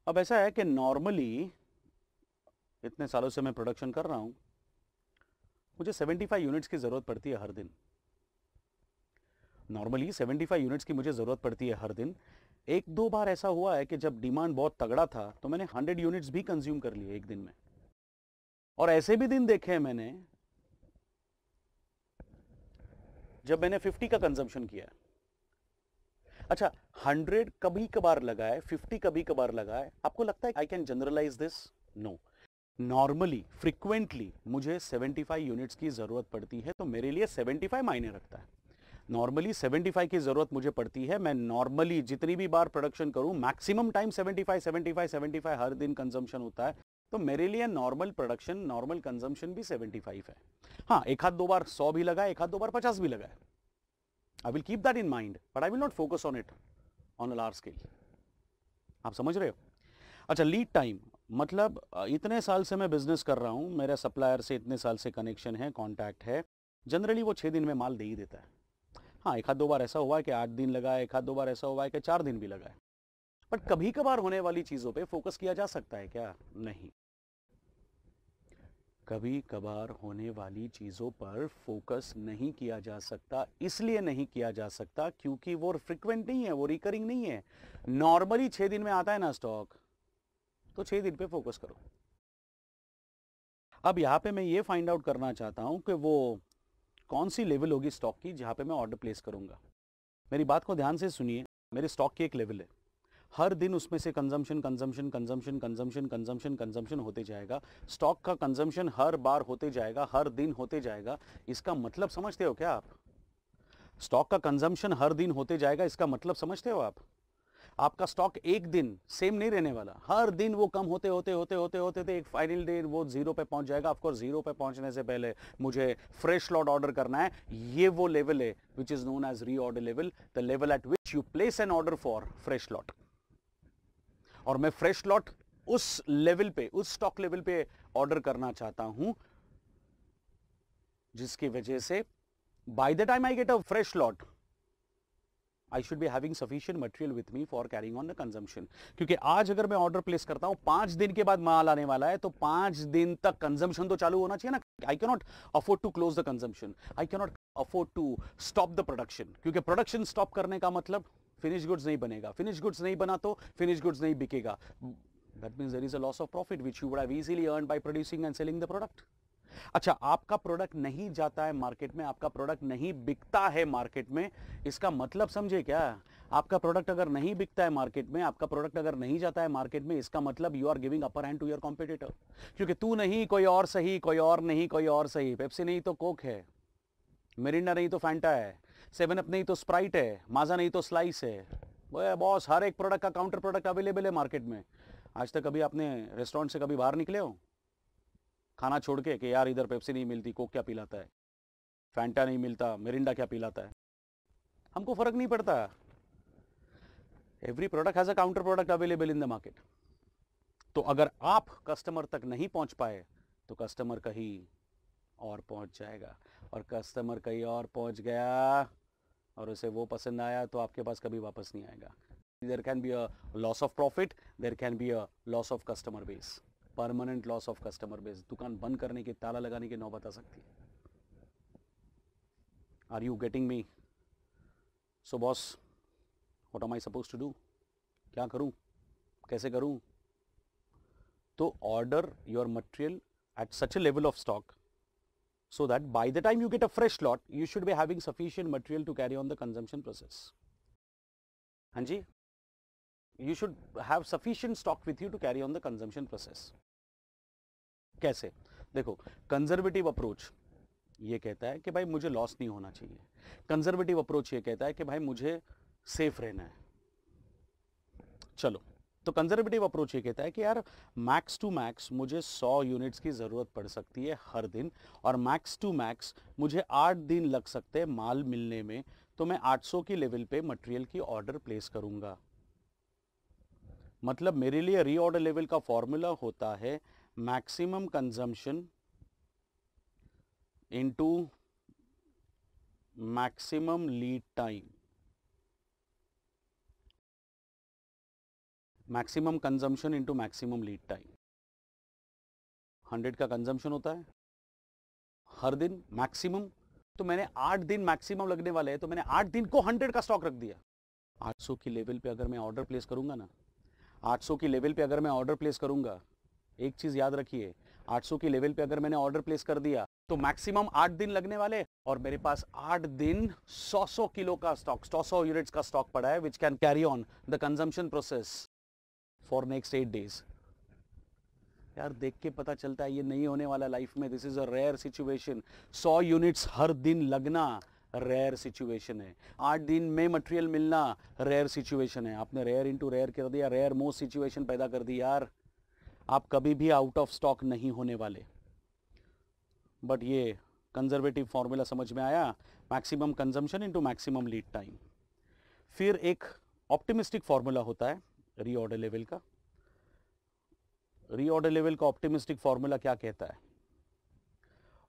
अब ऐसा है कि नॉर्मली इतने सालों से मैं प्रोडक्शन कर रहा हूँ मुझे 75 यूनिट्स की ज़रूरत पड़ती है हर दिन नॉर्मली 75 यूनिट्स की मुझे ज़रूरत पड़ती है हर दिन एक दो बार ऐसा हुआ है कि जब डिमांड बहुत तगड़ा था तो मैंने 100 यूनिट्स भी कंज्यूम कर लिए एक दिन में और ऐसे भी दिन देखे हैं मैंने जब मैंने 50 का कंजम्पशन किया अच्छा 100 कभी कभार लगाए 50 कभी कभार लगाए आपको लगता है I can generalize this no normally frequently मुझे 75 यूनिट्स की ज़रूरत पड़ती है तो मेरे लिए 75 मायने रखता है नॉर्मली 75 की ज़रूरत मुझे पड़ती है मैं नॉर्मली जितनी भी बार प्रोडक्शन करूं मैक्सिमम टाइम 75 75 75 हर दिन कंजम्पशन होता है तो मेरे लिए नॉर्मल प्रोडक्शन नॉर्मल कंजम्पशन भी 75 है हाँ एक हाथ दो बार 100 भी लगा एक हाथ दो बार 50 भी लगा है I will keep that in mind but I will not focus on it on a large scale आप समझ रहे हो अच्छा लीड टाइम मतलब इतने साल से मैं बिजनेस कर रहा हूँ मेरा सप्लायर से इतने साल से कनेक्शन है कॉन्टैक्ट है जनरली वो छः दिन में माल दे ही देता है हाँ एक हाथ दो बार ऐसा हुआ है कि आठ दिन लगा है एक हाथ दो बार ऐसा हुआ है कि चार दिन भी लगा है बट कभी कभार होने वाली चीजों पे फोकस किया जा सकता है क्या नहीं कभी कभार होने वाली चीज़ों पर फोकस नहीं किया जा सकता इसलिए नहीं किया जा सकता क्योंकि वो फ्रिक्वेंट नहीं है वो रिकरिंग नहीं है नॉर्मली छह दिन में आता है ना स्टॉक तो छह दिन पे फोकस करो अब यहां पे मैं ये फाइंड आउट करना चाहता हूं कि वो कौन सी लेवल होगी स्टॉक की जहां पे मैं ऑर्डर प्लेस करूंगा मेरी बात को ध्यान से सुनिए मेरे स्टॉक की एक लेवल है हर दिन उसमें से consumption consumption consumption consumption consumption consumption होते जाएगा स्टॉक का कंजम्पशन हर बार होते जाएगा हर दिन होते जाएगा इसका मतलब समझते हो क्या आप स्टॉक का कंजम्पशन हर दिन होते जाएगा इसका मतलब समझते हो आप आपका स्टॉक एक दिन सेम नहीं रहने वाला हर दिन वो कम होते होते होते होते होते थे एक फाइनल डे वो जीरो पे पहुंच जाएगा ऑफकोर्स जीरो पे पहुंचने से पहले मुझे फ्रेश लॉट ऑर्डर करना है ये वो लेवल है which is known as reorder level the level at which you place an order for fresh lot और मैं फ्रेश लॉट उस लेवल पे उस स्टॉक लेवल पे ऑर्डर करना चाहता हूं जिसकी वजह से by the time I get a fresh lot I should be having sufficient material with me for carrying on the consumption क्योंकि आज अगर मैं ऑर्डर प्लेस करता हूं पांच दिन के बाद माल आने वाला है तो पांच दिन तक कंजम्पशन तो चालू होना चाहिए ना I cannot afford to close the consumption I cannot afford to stop the production क्योंकि प्रोडक्शन स्टॉप करने का मतलब फिनिश गुड्स नहीं बनेगा फिनिश गुड्स नहीं बना तो फिनिश गुड्स नहीं बिकेगा that means there is a loss of profit which you would have easily earn by producing and selling the product अच्छा आपका प्रोडक्ट नहीं जाता है मार्केट में आपका प्रोडक्ट नहीं बिकता है मार्केट में इसका मतलब समझे क्या आपका प्रोडक्ट अगर नहीं बिकता है मार्केट में आपका प्रोडक्ट अगर नहीं जाता है मार्केट में इसका मतलब you are giving upper hand to your competitor क्योंकि तू नहीं कोई और सही कोई और नहीं कोई और सही पेप्सी नहीं तो कोक है मेरिंडा नहीं तो फैंटा है सेवन अप नहीं तो स्प्राइट है माजा नहीं तो स्लाइस है बॉस हर एक प्रोडक्ट का काउंटर प्रोडक्ट अवेलेबल है मार्केट में आज तक कभी आपने रेस्टोरेंट से कभी बाहर निकले हो खाना छोड़ के कि यार इधर पेप्सी नहीं मिलती कोक क्या पिलाता है फैंटा नहीं मिलता मिरिंडा क्या पिलाता है हमको फ़र्क नहीं पड़ता every product has a counter product available in the market तो अगर आप कस्टमर तक नहीं पहुंच पाए तो कस्टमर कहीं और पहुंच जाएगा और कस्टमर कहीं और पहुंच गया और उसे वो पसंद आया तो आपके पास कभी वापस नहीं आएगा there can be a loss of profit there can be a loss of customer base permanent loss of customer base दुकान बंद करने की ताला लगाने की नौबत आ सकती है are you getting me so boss what am I suppose to do क्या करूं कैसे करूं तो order your material at such a level of stock so that by the time you get a fresh lot, you should be having sufficient material to carry on the consumption process. han ji you should have sufficient stock with you to carry on the consumption process. kaise dekho conservative approach ye kehta hai ki bhai mujhe loss nahi hona chahiye conservative approach ye kehta hai ki bhai mujhe safe rehna hai chalo तो conservative approach ये कहता है कि यार max to max मुझे 100 units की ज़रूरत पड़ सकती है हर दिन और मैक्स टू मैक्स मुझे 8 दिन लग सकते हैं माल मिलने में तो मैं 800 की लेवल पे मटेरियल की ऑर्डर प्लेस करूँगा मतलब मेरे लिए रीऑर्डर लेवल का फॉर्मूला होता है maximum consumption into maximum lead time maximum consumption into maximum lead time hundred का कंजम्पशन होता है हर दिन मैक्सिमम तो मैंने आठ दिन मैक्सिमम लगने वाले हैं तो मैंने आठ दिन को हंड्रेड का स्टॉक रख दिया आठ सौ की लेवल पे अगर मैं ऑर्डर प्लेस करूंगा ना आठ सौ की लेवल पे अगर मैं ऑर्डर प्लेस करूंगा एक चीज़ याद रखिए आठ सौ की लेवल पे अगर मैंने ऑर्डर प्लेस कर दिया तो मैक्सिमम आठ दिन लगने वाले और मेरे पास आठ दिन सौ सौ किलो का स्टॉक सौ सौ यूनिट्स का स्टॉक पड़ा है which can carry on the consumption process for next eight days यार देख के पता चलता है ये नहीं होने वाला लाइफ में this is a rare situation सौ यूनिट्स हर दिन लगना रेयर सिचुएशन है आठ दिन में मटेरियल मिलना रेयर सिचुएशन है आपने रेयर इनटू रेयर कर दिया रेयर मोस्ट सिचुएशन पैदा कर दी यार आप कभी भी आउट ऑफ स्टॉक नहीं होने वाले बट ये कंजर्वेटिव फॉर्मूला समझ में आया maximum consumption into maximum lead time फिर एक ऑप्टिमिस्टिक फॉर्मूला होता है रीऑर्डर लेवल का रीऑर्डर लेवल का ऑप्टिमिस्टिक फार्मूला क्या कहता है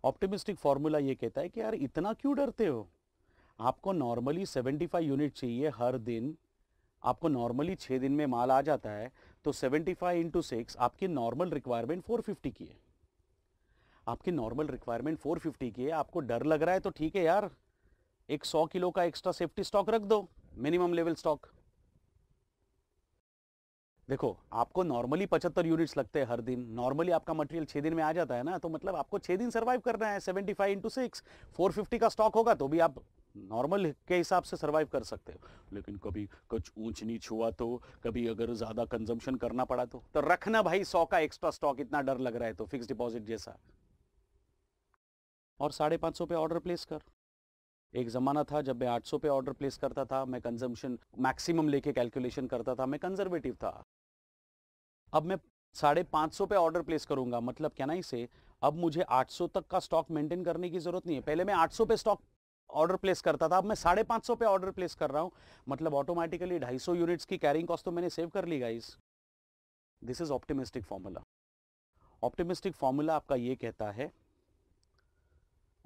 ऑप्टिमिस्टिक फार्मूला ये कहता है कि यार इतना क्यों डरते हो आपको नॉर्मली 75 यूनिट चाहिए हर दिन आपको नॉर्मली छः दिन में माल आ जाता है तो 75 फाइव इंटू सिक्स आपकी नॉर्मल रिक्वायरमेंट 450 की है आपकी नॉर्मल रिक्वायरमेंट 450 की है आपको डर लग रहा है तो ठीक है यार एक सौ किलो का एक्स्ट्रा सेफ्टी स्टॉक रख दो मिनिमम लेवल स्टॉक देखो आपको नॉर्मली पचहत्तर यूनिट्स लगते हैं हर दिन नॉर्मली आपका मटेरियल छः दिन में आ जाता है ना तो मतलब आपको छः दिन सर्वाइव करना है seventy five into six four fifty का स्टॉक होगा तो भी आप नॉर्मल के हिसाब से सर्वाइव कर सकते हो लेकिन कभी कुछ ऊंच नीच हुआ तो कभी अगर ज़्यादा कंजम्पशन करना पड़ा तो तो रखना भाई सौ का एक्स्ट्रा स्टॉक इतना डर लग रहा है तो फिक्स डिपॉजिट जैसा और साढ़े पाँच सौ पे ऑर्डर प्लेस कर एक ज़माना था जब मैं 800 पे ऑर्डर प्लेस करता था मैं कंजम्पशन मैक्सिमम लेके कैलकुलेशन करता था मैं कंजर्वेटिव था अब मैं साढ़े पाँच सौ पे ऑर्डर प्लेस करूंगा मतलब क्या ना इसे अब मुझे 800 तक का स्टॉक मेंटेन करने की जरूरत नहीं है पहले मैं 800 पे स्टॉक ऑर्डर प्लेस करता था अब मैं साढ़े पाँच सौ पे ऑर्डर प्लेस कर रहा हूँ मतलब ऑटोमेटिकली ढाई सौ यूनिट्स की कैरिंग कॉस्ट तो मैंने सेव कर ली guys this is optimistic formula optimistic formula आपका ये कहता है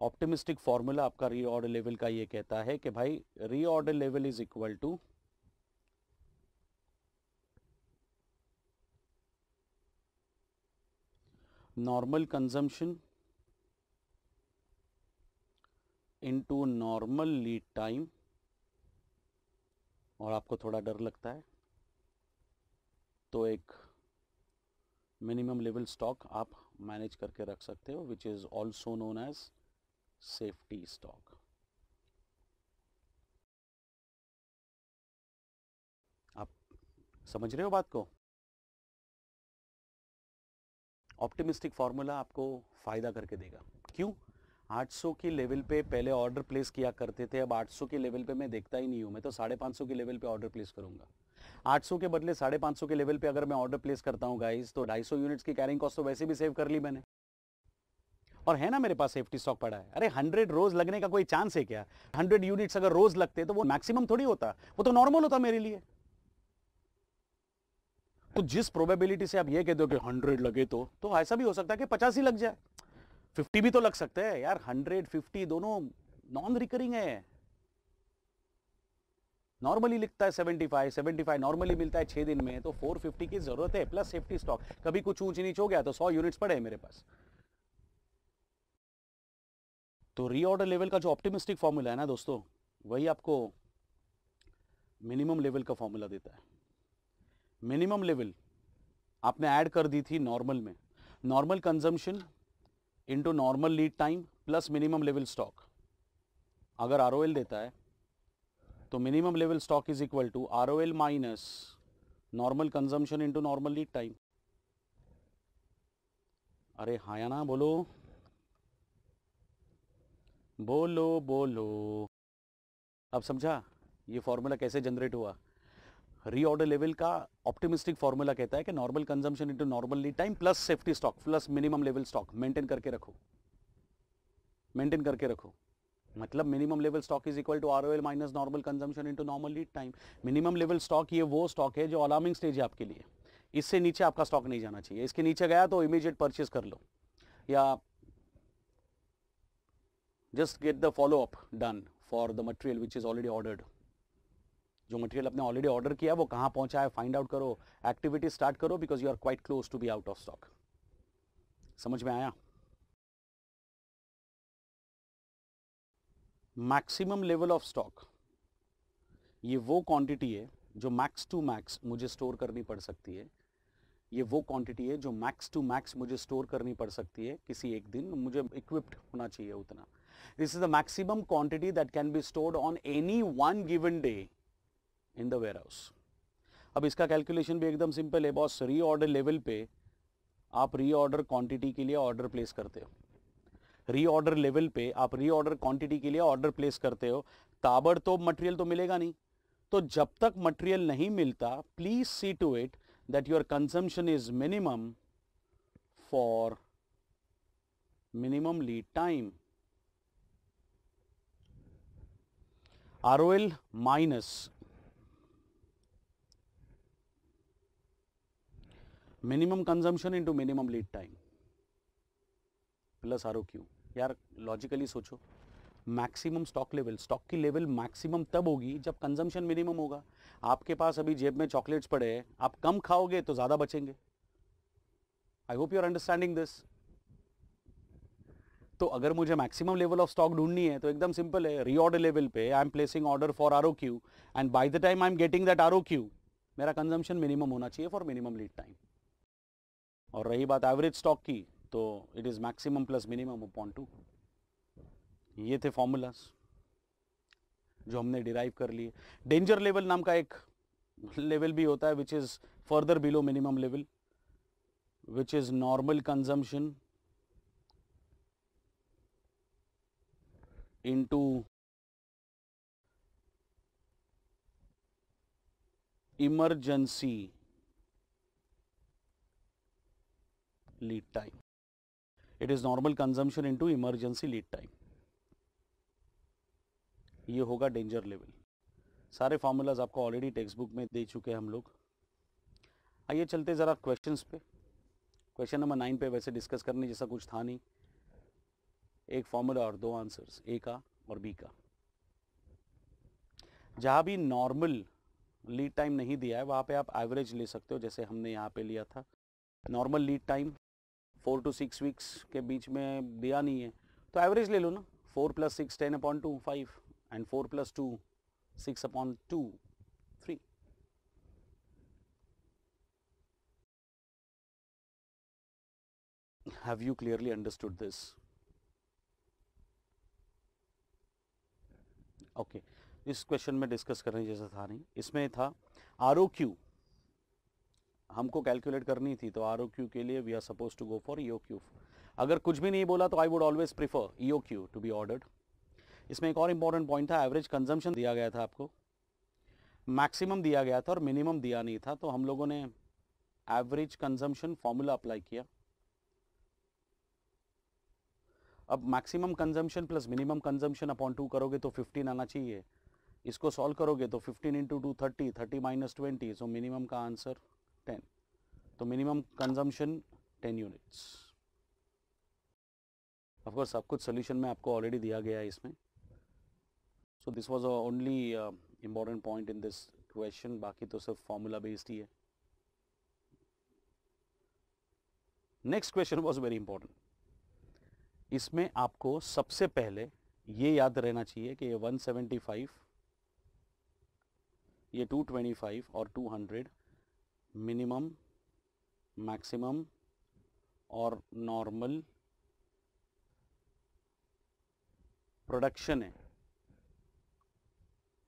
ऑप्टिमिस्टिक फॉर्मूला आपका रीऑर्डर लेवल का ये कहता है कि भाई reorder level is equal to normal consumption into normal lead time और आपको थोड़ा डर लगता है तो एक मिनिमम लेवल स्टॉक आप मैनेज करके रख सकते हो which is also known as safety stock आप समझ रहे हो बात को ऑप्टिमिस्टिक फार्मूला आपको फ़ायदा करके देगा क्यों 800 के लेवल पे पहले ऑर्डर प्लेस किया करते थे अब 800 के लेवल पे मैं देखता ही नहीं हूँ मैं तो साढ़े पाँच के लेवल पे ऑर्डर प्लेस करूँगा 800 के बदले साढ़े पाँच के लेवल पे अगर मैं ऑर्डर प्लेस करता हूँ गाइस तो 250 यूनिट्स की कैरिंग कॉस्ट तो वैसे भी सेव कर ली मैंने और है ना मेरे पास सेफ्टी स्टॉक पड़ा है अरे हंड्रेड रोज लगने का कोई चांस है क्या हंड्रेड यूनिट्स अगर रोज लगते तो वो मैक्सिमम थोड़ी होता वो तो नॉर्मल होता मेरे लिए तो जिस प्रोबेबिलिटी से आप ये कह दो कि हंड्रेड लगे तो तो ऐसा भी हो सकता है कि पचास ही लग जाए फिफ्टी भी तो लग सकते हैं यार हंड्रेड फिफ्टी दोनों नॉन रिकरिंग है नॉर्मली लिखता है seventy five seventy five normally मिलता है छह दिन में तो फोर फिफ्टी की जरूरत है प्लस सेफ्टी स्टॉक कभी कुछ ऊंच नीच हो गया तो सौ यूनिट्स पड़े हैं मेरे पास तो रीऑर्डर लेवल का जो ऑप्टिमिस्टिक फॉर्मूला है ना दोस्तों वही आपको मिनिमम लेवल का फॉर्मूला देता है मिनिमम लेवल आपने ऐड कर दी थी नॉर्मल में normal consumption into normal lead time plus minimum level stock अगर आर देता है तो minimum level stock is equal to R O L minus normal consumption into normal lead time अरे हाँ या ना बोलो बोलो बोलो अब समझा ये फॉर्मूला कैसे जनरेट हुआ रीऑर्डर लेवल का ऑप्टिमिस्टिक फॉर्मूला कहता है कि normal consumption into normal lead time plus safety stock plus minimum level stock maintain करके रखो मेंटेन करके रखो मतलब minimum level stock is equal to R O L minus normal consumption into normal lead time minimum level stock ये वो stock है जो alarming stage है आपके लिए इससे नीचे आपका स्टॉक नहीं जाना चाहिए इसके नीचे गया तो इमीजिएट परचेज कर लो या just get the follow up done for the material which is already ordered जो मटेरियल आपने ऑलरेडी ऑर्डर किया वो कहाँ पहुँचा है फाइंड आउट करो एक्टिविटी स्टार्ट करो because you are quite close to be out of stock समझ में आया मैक्सिमम लेवल ऑफ स्टॉक ये वो क्वांटिटी है जो मैक्स टू मैक्स मुझे स्टोर करनी पड़ सकती है ये वो क्वांटिटी है जो मैक्स टू मैक्स मुझे स्टोर करनी पड़ सकती है किसी एक दिन मुझे इक्विप्ड होना चाहिए उतना this is the maximum quantity that can be stored on any one given day in the warehouse अब इसका कैलकुलेशन भी एकदम सिंपल है बॉस री ऑर्डर लेवल पे आप ऑर्डर क्वांटिटी के लिए ऑर्डर प्लेस करते हो री ऑर्डर लेवल पे आप ऑर्डर क्वांटिटी के लिए ऑर्डर प्लेस करते हो तो मटेरियल तो मिलेगा नहीं तो जब तक मटेरियल नहीं मिलता please see to it that your consumption is minimum for minimum lead time R O L minus minimum consumption into minimum lead time plus R Q यार लॉजिकली सोचो मैक्सिमम स्टॉक लेवल स्टॉक की level maximum तब होगी जब consumption minimum होगा आपके पास अभी जेब में चॉकलेट्स पड़े हैं आप कम खाओगे तो ज़्यादा बचेंगे I hope you are understanding this तो अगर मुझे मैक्सिमम लेवल ऑफ स्टॉक ढूंढनी है तो एकदम सिंपल है रीऑर्डर लेवल पे I am placing order for R Q and by the time I am getting that R Q मेरा कंजम्पशन मिनिमम होना चाहिए फॉर मिनिमम लीड टाइम और रही बात एवरेज स्टॉक की तो it is maximum plus minimum upon two ये थे फॉर्मूलाज जो हमने डिराइव कर लिए डेंजर लेवल नाम का एक लेवल भी होता है which is further below minimum level which is normal consumption into emergency lead time. It is normal consumption into emergency lead time. ये होगा डेंजर लेवल सारे फार्मूलाज आपको ऑलरेडी टेक्स्ट बुक में दे चुके हैं हम लोग आइए चलते ज़रा क्वेश्चंस पे क्वेश्चन नंबर नाइन पे वैसे डिस्कस करने जैसा कुछ था नहीं एक फार्मूला और दो आंसर्स ए का और बी का जहाँ भी नॉर्मल लीड टाइम नहीं दिया है वहाँ पे आप एवरेज ले सकते हो जैसे हमने यहाँ पे लिया था normal lead time four to six weeks के बीच में दिया नहीं है तो एवरेज ले लो ना four plus six ten upon two five and four plus two six upon two three have you clearly understood this okay इस क्वेश्चन में डिस्कस करने जैसा था नहीं इसमें था आर ओ क्यू हमको कैलकुलेट करनी थी तो आर के लिए we are suppose to go for E अगर कुछ भी नहीं बोला तो I would always prefer E to be ordered इसमें एक और इम्पॉर्टेंट पॉइंट था एवरेज कंजम्पशन दिया गया था आपको मैक्सिमम दिया गया था और मिनिमम दिया नहीं था तो हम लोगों ने एवरेज कंजम्पशन फॉर्मूला अप्लाई किया अब maximum consumption plus minimum consumption upon two करोगे तो 15 आना चाहिए इसको सॉल्व करोगे तो 15 into two thirty thirty minus twenty so minimum का आंसर टेन तो minimum consumption ten units of course course सब कुछ सोल्यूशन में आपको ऑलरेडी दिया गया है इसमें so this was only important point in this question बाकी तो सिर्फ फॉर्मूला बेस्ड ही है next question was very important इसमें आपको सबसे पहले ये याद रहना चाहिए कि ये 175 ये 225 और मिनिमम मैक्सिमम और नॉर्मल प्रोडक्शन है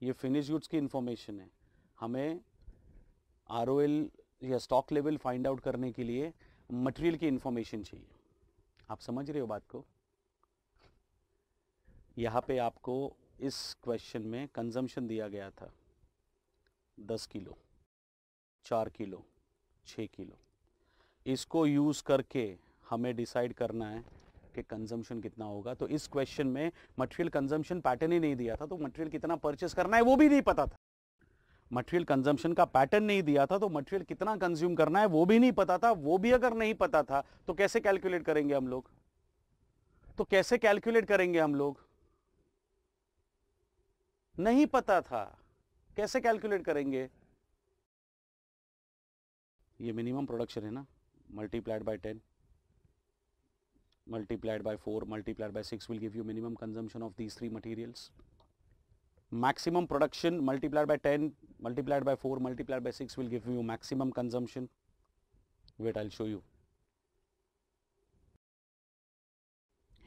ये फिनिश गुड्स की इंफॉर्मेशन है हमें आर या स्टॉक लेवल फाइंड आउट करने के लिए मटेरियल की इंफॉर्मेशन चाहिए आप समझ रहे हो बात को यहाँ पे आपको इस क्वेश्चन में कंजम्पशन दिया गया था 10 किलो चार किलो छः किलो इसको यूज़ करके हमें डिसाइड करना है कि कंजम्पशन कितना होगा तो इस क्वेश्चन में मटेरियल कंजम्पशन पैटर्न ही नहीं दिया था तो मटेरियल कितना परचेस करना है वो भी नहीं पता था मटेरियल कंजम्पशन का पैटर्न नहीं दिया था तो मटेरियल कितना कंज्यूम करना है वो भी नहीं पता था वो भी अगर नहीं पता था तो कैसे कैलकुलेट करेंगे हम लोग तो कैसे कैलकुलेट करेंगे हम लोग नहीं पता था कैसे कैलकुलेट करेंगे ये मिनिमम प्रोडक्शन है ना multiplied by ten multiplied by four multiplied by six will give you minimum consumption of these three materials maximum production multiplied by ten multiplied by four multiplied by six will give you maximum consumption wait I show you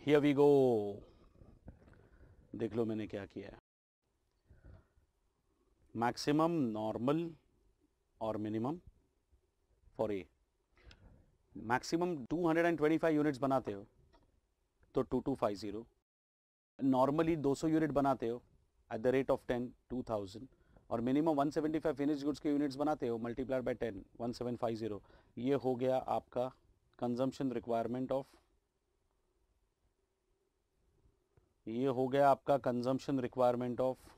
here we go देख लो मैंने क्या किया है maximum normal और minimum for a maximum 225 units बनाते हो तो 2250 नॉर्मली 200 यूनिट बनाते हो एट द रेट ऑफ 10 2000 और मिनिमम 175 फिनिश गुड्स के यूनिट्स बनाते हो मल्टीप्लाइड बाय 10 1750 ये हो गया आपका कंजम्पशन रिक्वायरमेंट ऑफ ये हो गया आपका कंजम्पशन रिक्वायरमेंट ऑफ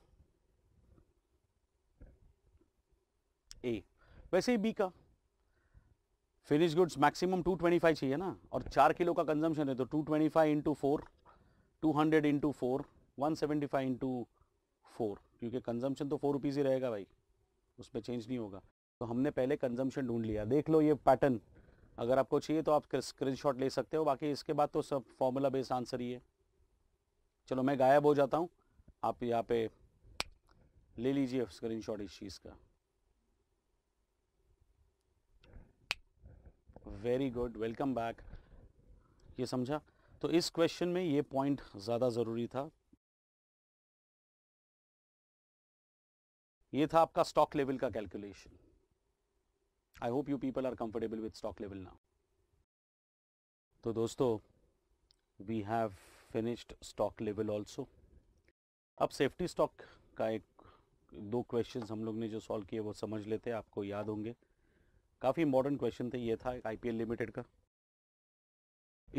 ए वैसे ही बी का फिनिश गुड्स मैक्सिमम 225 चाहिए ना और चार किलो का कंजम्पशन है तो 225 twenty five into four two hundred into four one seventy five into four क्योंकि कंजम्पशन तो फोर रुपीज़ ही रहेगा भाई उसमें चेंज नहीं होगा तो हमने पहले कंजम्पशन ढूंढ लिया देख लो ये पैटर्न अगर आपको चाहिए तो आप स्क्रीन शॉट ले सकते हो बाकी इसके बाद तो सब फॉर्मूला बेस्ड आंसर ही है चलो मैं गायब हो जाता हूँ आप यहाँ पे ले लीजिए स्क्रीन शॉट इस चीज़ का वेरी गुड वेलकम बैक ये समझा तो इस क्वेश्चन में ये पॉइंट ज़्यादा ज़रूरी था ये था आपका स्टॉक लेवल का calculation I hope you people are comfortable with stock level now तो दोस्तों we have finished stock level also अब सेफ्टी स्टॉक का एक दो क्वेश्चंस हम लोग ने जो सॉल्व किए वो समझ लेते हैं आपको याद होंगे काफ़ी इंपॉर्टेंट क्वेश्चन थे ये था एक आईपीएल लिमिटेड का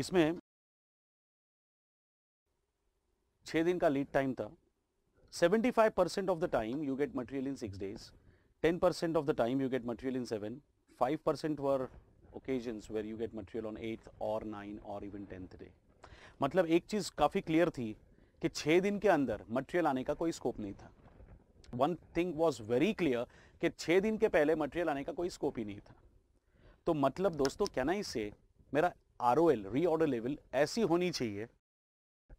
इसमें छः दिन का लीड टाइम था 75 percent of the time you get material in six days 10 percent of the time you get material in seven 5 percent were occasions where you get material on eighth or nine or even tenth day मतलब एक चीज़ काफ़ी clear थी कि छः दिन के अंदर material आने का कोई स्कोप नहीं था one thing was very clear कि छः दिन के पहले मटेरियल आने का कोई स्कोप ही नहीं था तो मतलब दोस्तों क्या ही से मेरा R O L reorder level ऐसी होनी चाहिए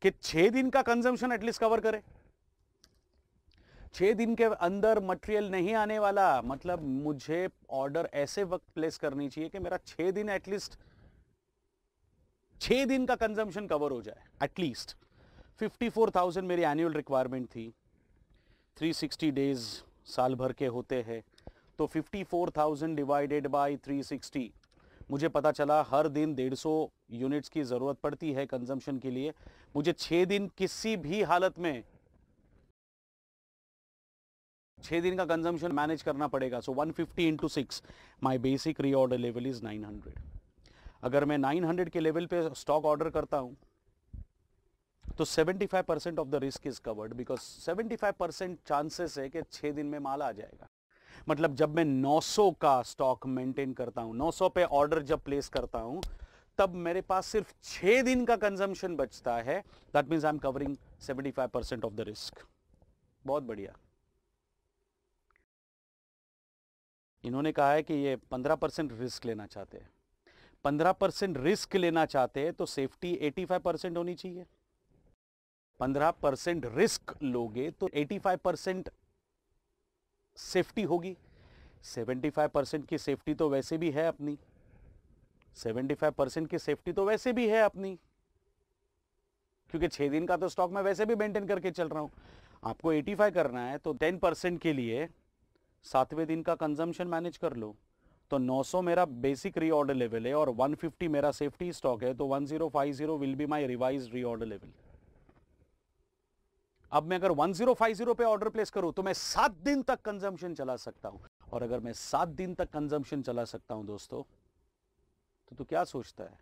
कि छः दिन का कंजम्पशन एटलीस्ट कवर करे छः दिन के अंदर मटेरियल नहीं आने वाला मतलब मुझे ऑर्डर ऐसे वक्त प्लेस करनी चाहिए कि मेरा छः दिन एटलीस्ट छः दिन का कंजम्पशन कवर हो जाए एटलीस्ट 54,000 मेरी एनुअल रिक्वायरमेंट थी 360 डेज़ साल भर के होते हैं तो 54,000 डिवाइडेड बाय 360 मुझे पता चला हर दिन 150 यूनिट्स की ज़रूरत पड़ती है कंजम्पशन के लिए मुझे छः दिन किसी भी हालत में छः दिन का कंजम्पशन मैनेज करना पड़ेगा so 150 fifty into six my basic reorder level is 900 अगर मैं 900 के लेवल पे स्टॉक ऑर्डर करता हूँ तो 75 percent of the risk is covered because 75 percent chances है कि छह दिन में माल आ जाएगा मतलब जब मैं 900 का स्टॉक मेंटेन करता हूं 900 पे ऑर्डर जब प्लेस करता हूं तब मेरे पास सिर्फ छह दिन का कंजम्पशन बचता है that means I am covering 75 percent of the risk बहुत बढ़िया इन्होंने कहा है कि ये 15 परसेंट रिस्क लेना चाहते हैं 15 परसेंट रिस्क लेना चाहते हैं तो सेफ्टी 85 परसेंट होनी चाहिए पंद्रह परसेंट रिस्क लोगे तो एटी फाइव परसेंट सेफ्टी होगी सेवेंटी फाइव परसेंट की सेफ्टी तो वैसे भी है अपनी सेवेंटी फाइव परसेंट की सेफ्टी तो वैसे भी है अपनी क्योंकि छः दिन का तो स्टॉक मैं वैसे भी मेंटेन करके चल रहा हूँ आपको एटी फाइव करना है तो टेन परसेंट के लिए सातवें दिन का कंजम्पशन मैनेज कर लो तो 900 मेरा बेसिक रीऑर्डर लेवल है और 150 मेरा सेफ्टी स्टॉक है तो 1050 will be my revise reorder level अब मैं अगर 1050 पे ऑर्डर प्लेस करूं तो मैं सात दिन तक कंजम्पशन चला सकता हूं और अगर मैं सात दिन तक कंजम्पशन चला सकता हूं दोस्तों तो तू क्या सोचता है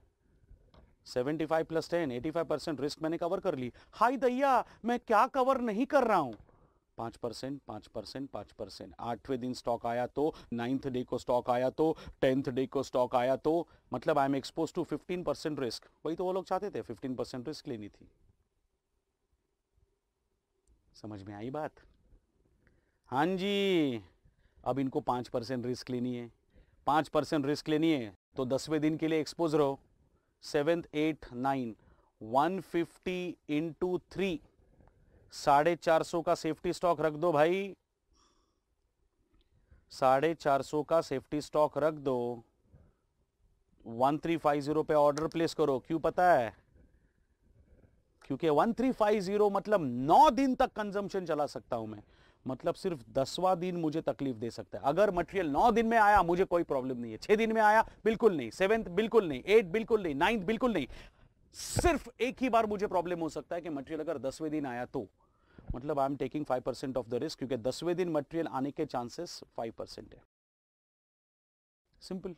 75 प्लस 10 85 परसेंट रिस्क मैंने कवर कर ली हाई दैया मैं क्या कवर नहीं कर रहा हूं पांच परसेंट पांच परसेंट पांच परसेंट आठवें दिन स्टॉक आया तो नाइन्थ डे को स्टॉक आया तो टेंथ डे को स्टॉक आया तो मतलब I am expose to fifteen percent risk वही तो वो लोग चाहते थे फिफ्टीन परसेंट रिस्क लेनी थी समझ में आई बात हाँ जी अब इनको पाँच परसेंट रिस्क लेनी है पाँच परसेंट रिस्क लेनी है तो दसवें दिन के लिए एक्सपोज रहो seventh eight nine one fifty into three साढ़े चार सौ का सेफ्टी स्टॉक रख दो भाई साढ़े चार सौ का सेफ्टी स्टॉक रख दो वन थ्री फाइव जीरो पे ऑर्डर प्लेस करो क्यों पता है क्योंकि 1350 मतलब नौ दिन तक कंजम्पशन चला सकता हूं मैं मतलब सिर्फ दसवा दिन मुझे तकलीफ दे सकता है अगर मटेरियल नौ दिन में आया मुझे कोई प्रॉब्लम नहीं है छह दिन में आया बिल्कुल नहीं सेवेंथ बिल्कुल नहीं एट बिल्कुल नहीं नाइन्थ बिल्कुल नहीं सिर्फ एक ही बार मुझे प्रॉब्लम हो सकता है कि मटेरियल अगर दसवें दिन आया तो मतलब I am taking five percent of the risk क्योंकि दसवें दिन मटेरियल आने के चांसेस फाइव परसेंट है सिंपल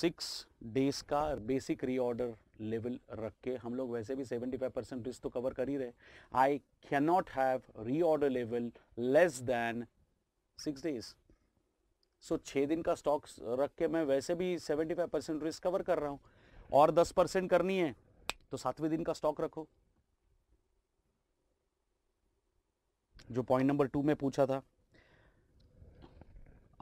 सिक्स डेज का बेसिक रीऑर्डर लेवल रख के हम लोग वैसे भी 75 परसेंट रिस्क तो कवर कर ही रहे I can not have order level less than six days so छः दिन का स्टॉक्स रख के मैं वैसे भी 75 परसेंट रिस्क कवर कर रहा हूँ और 10 परसेंट करनी है तो सातवें दिन का स्टॉक रखो जो पॉइंट नंबर टू में पूछा था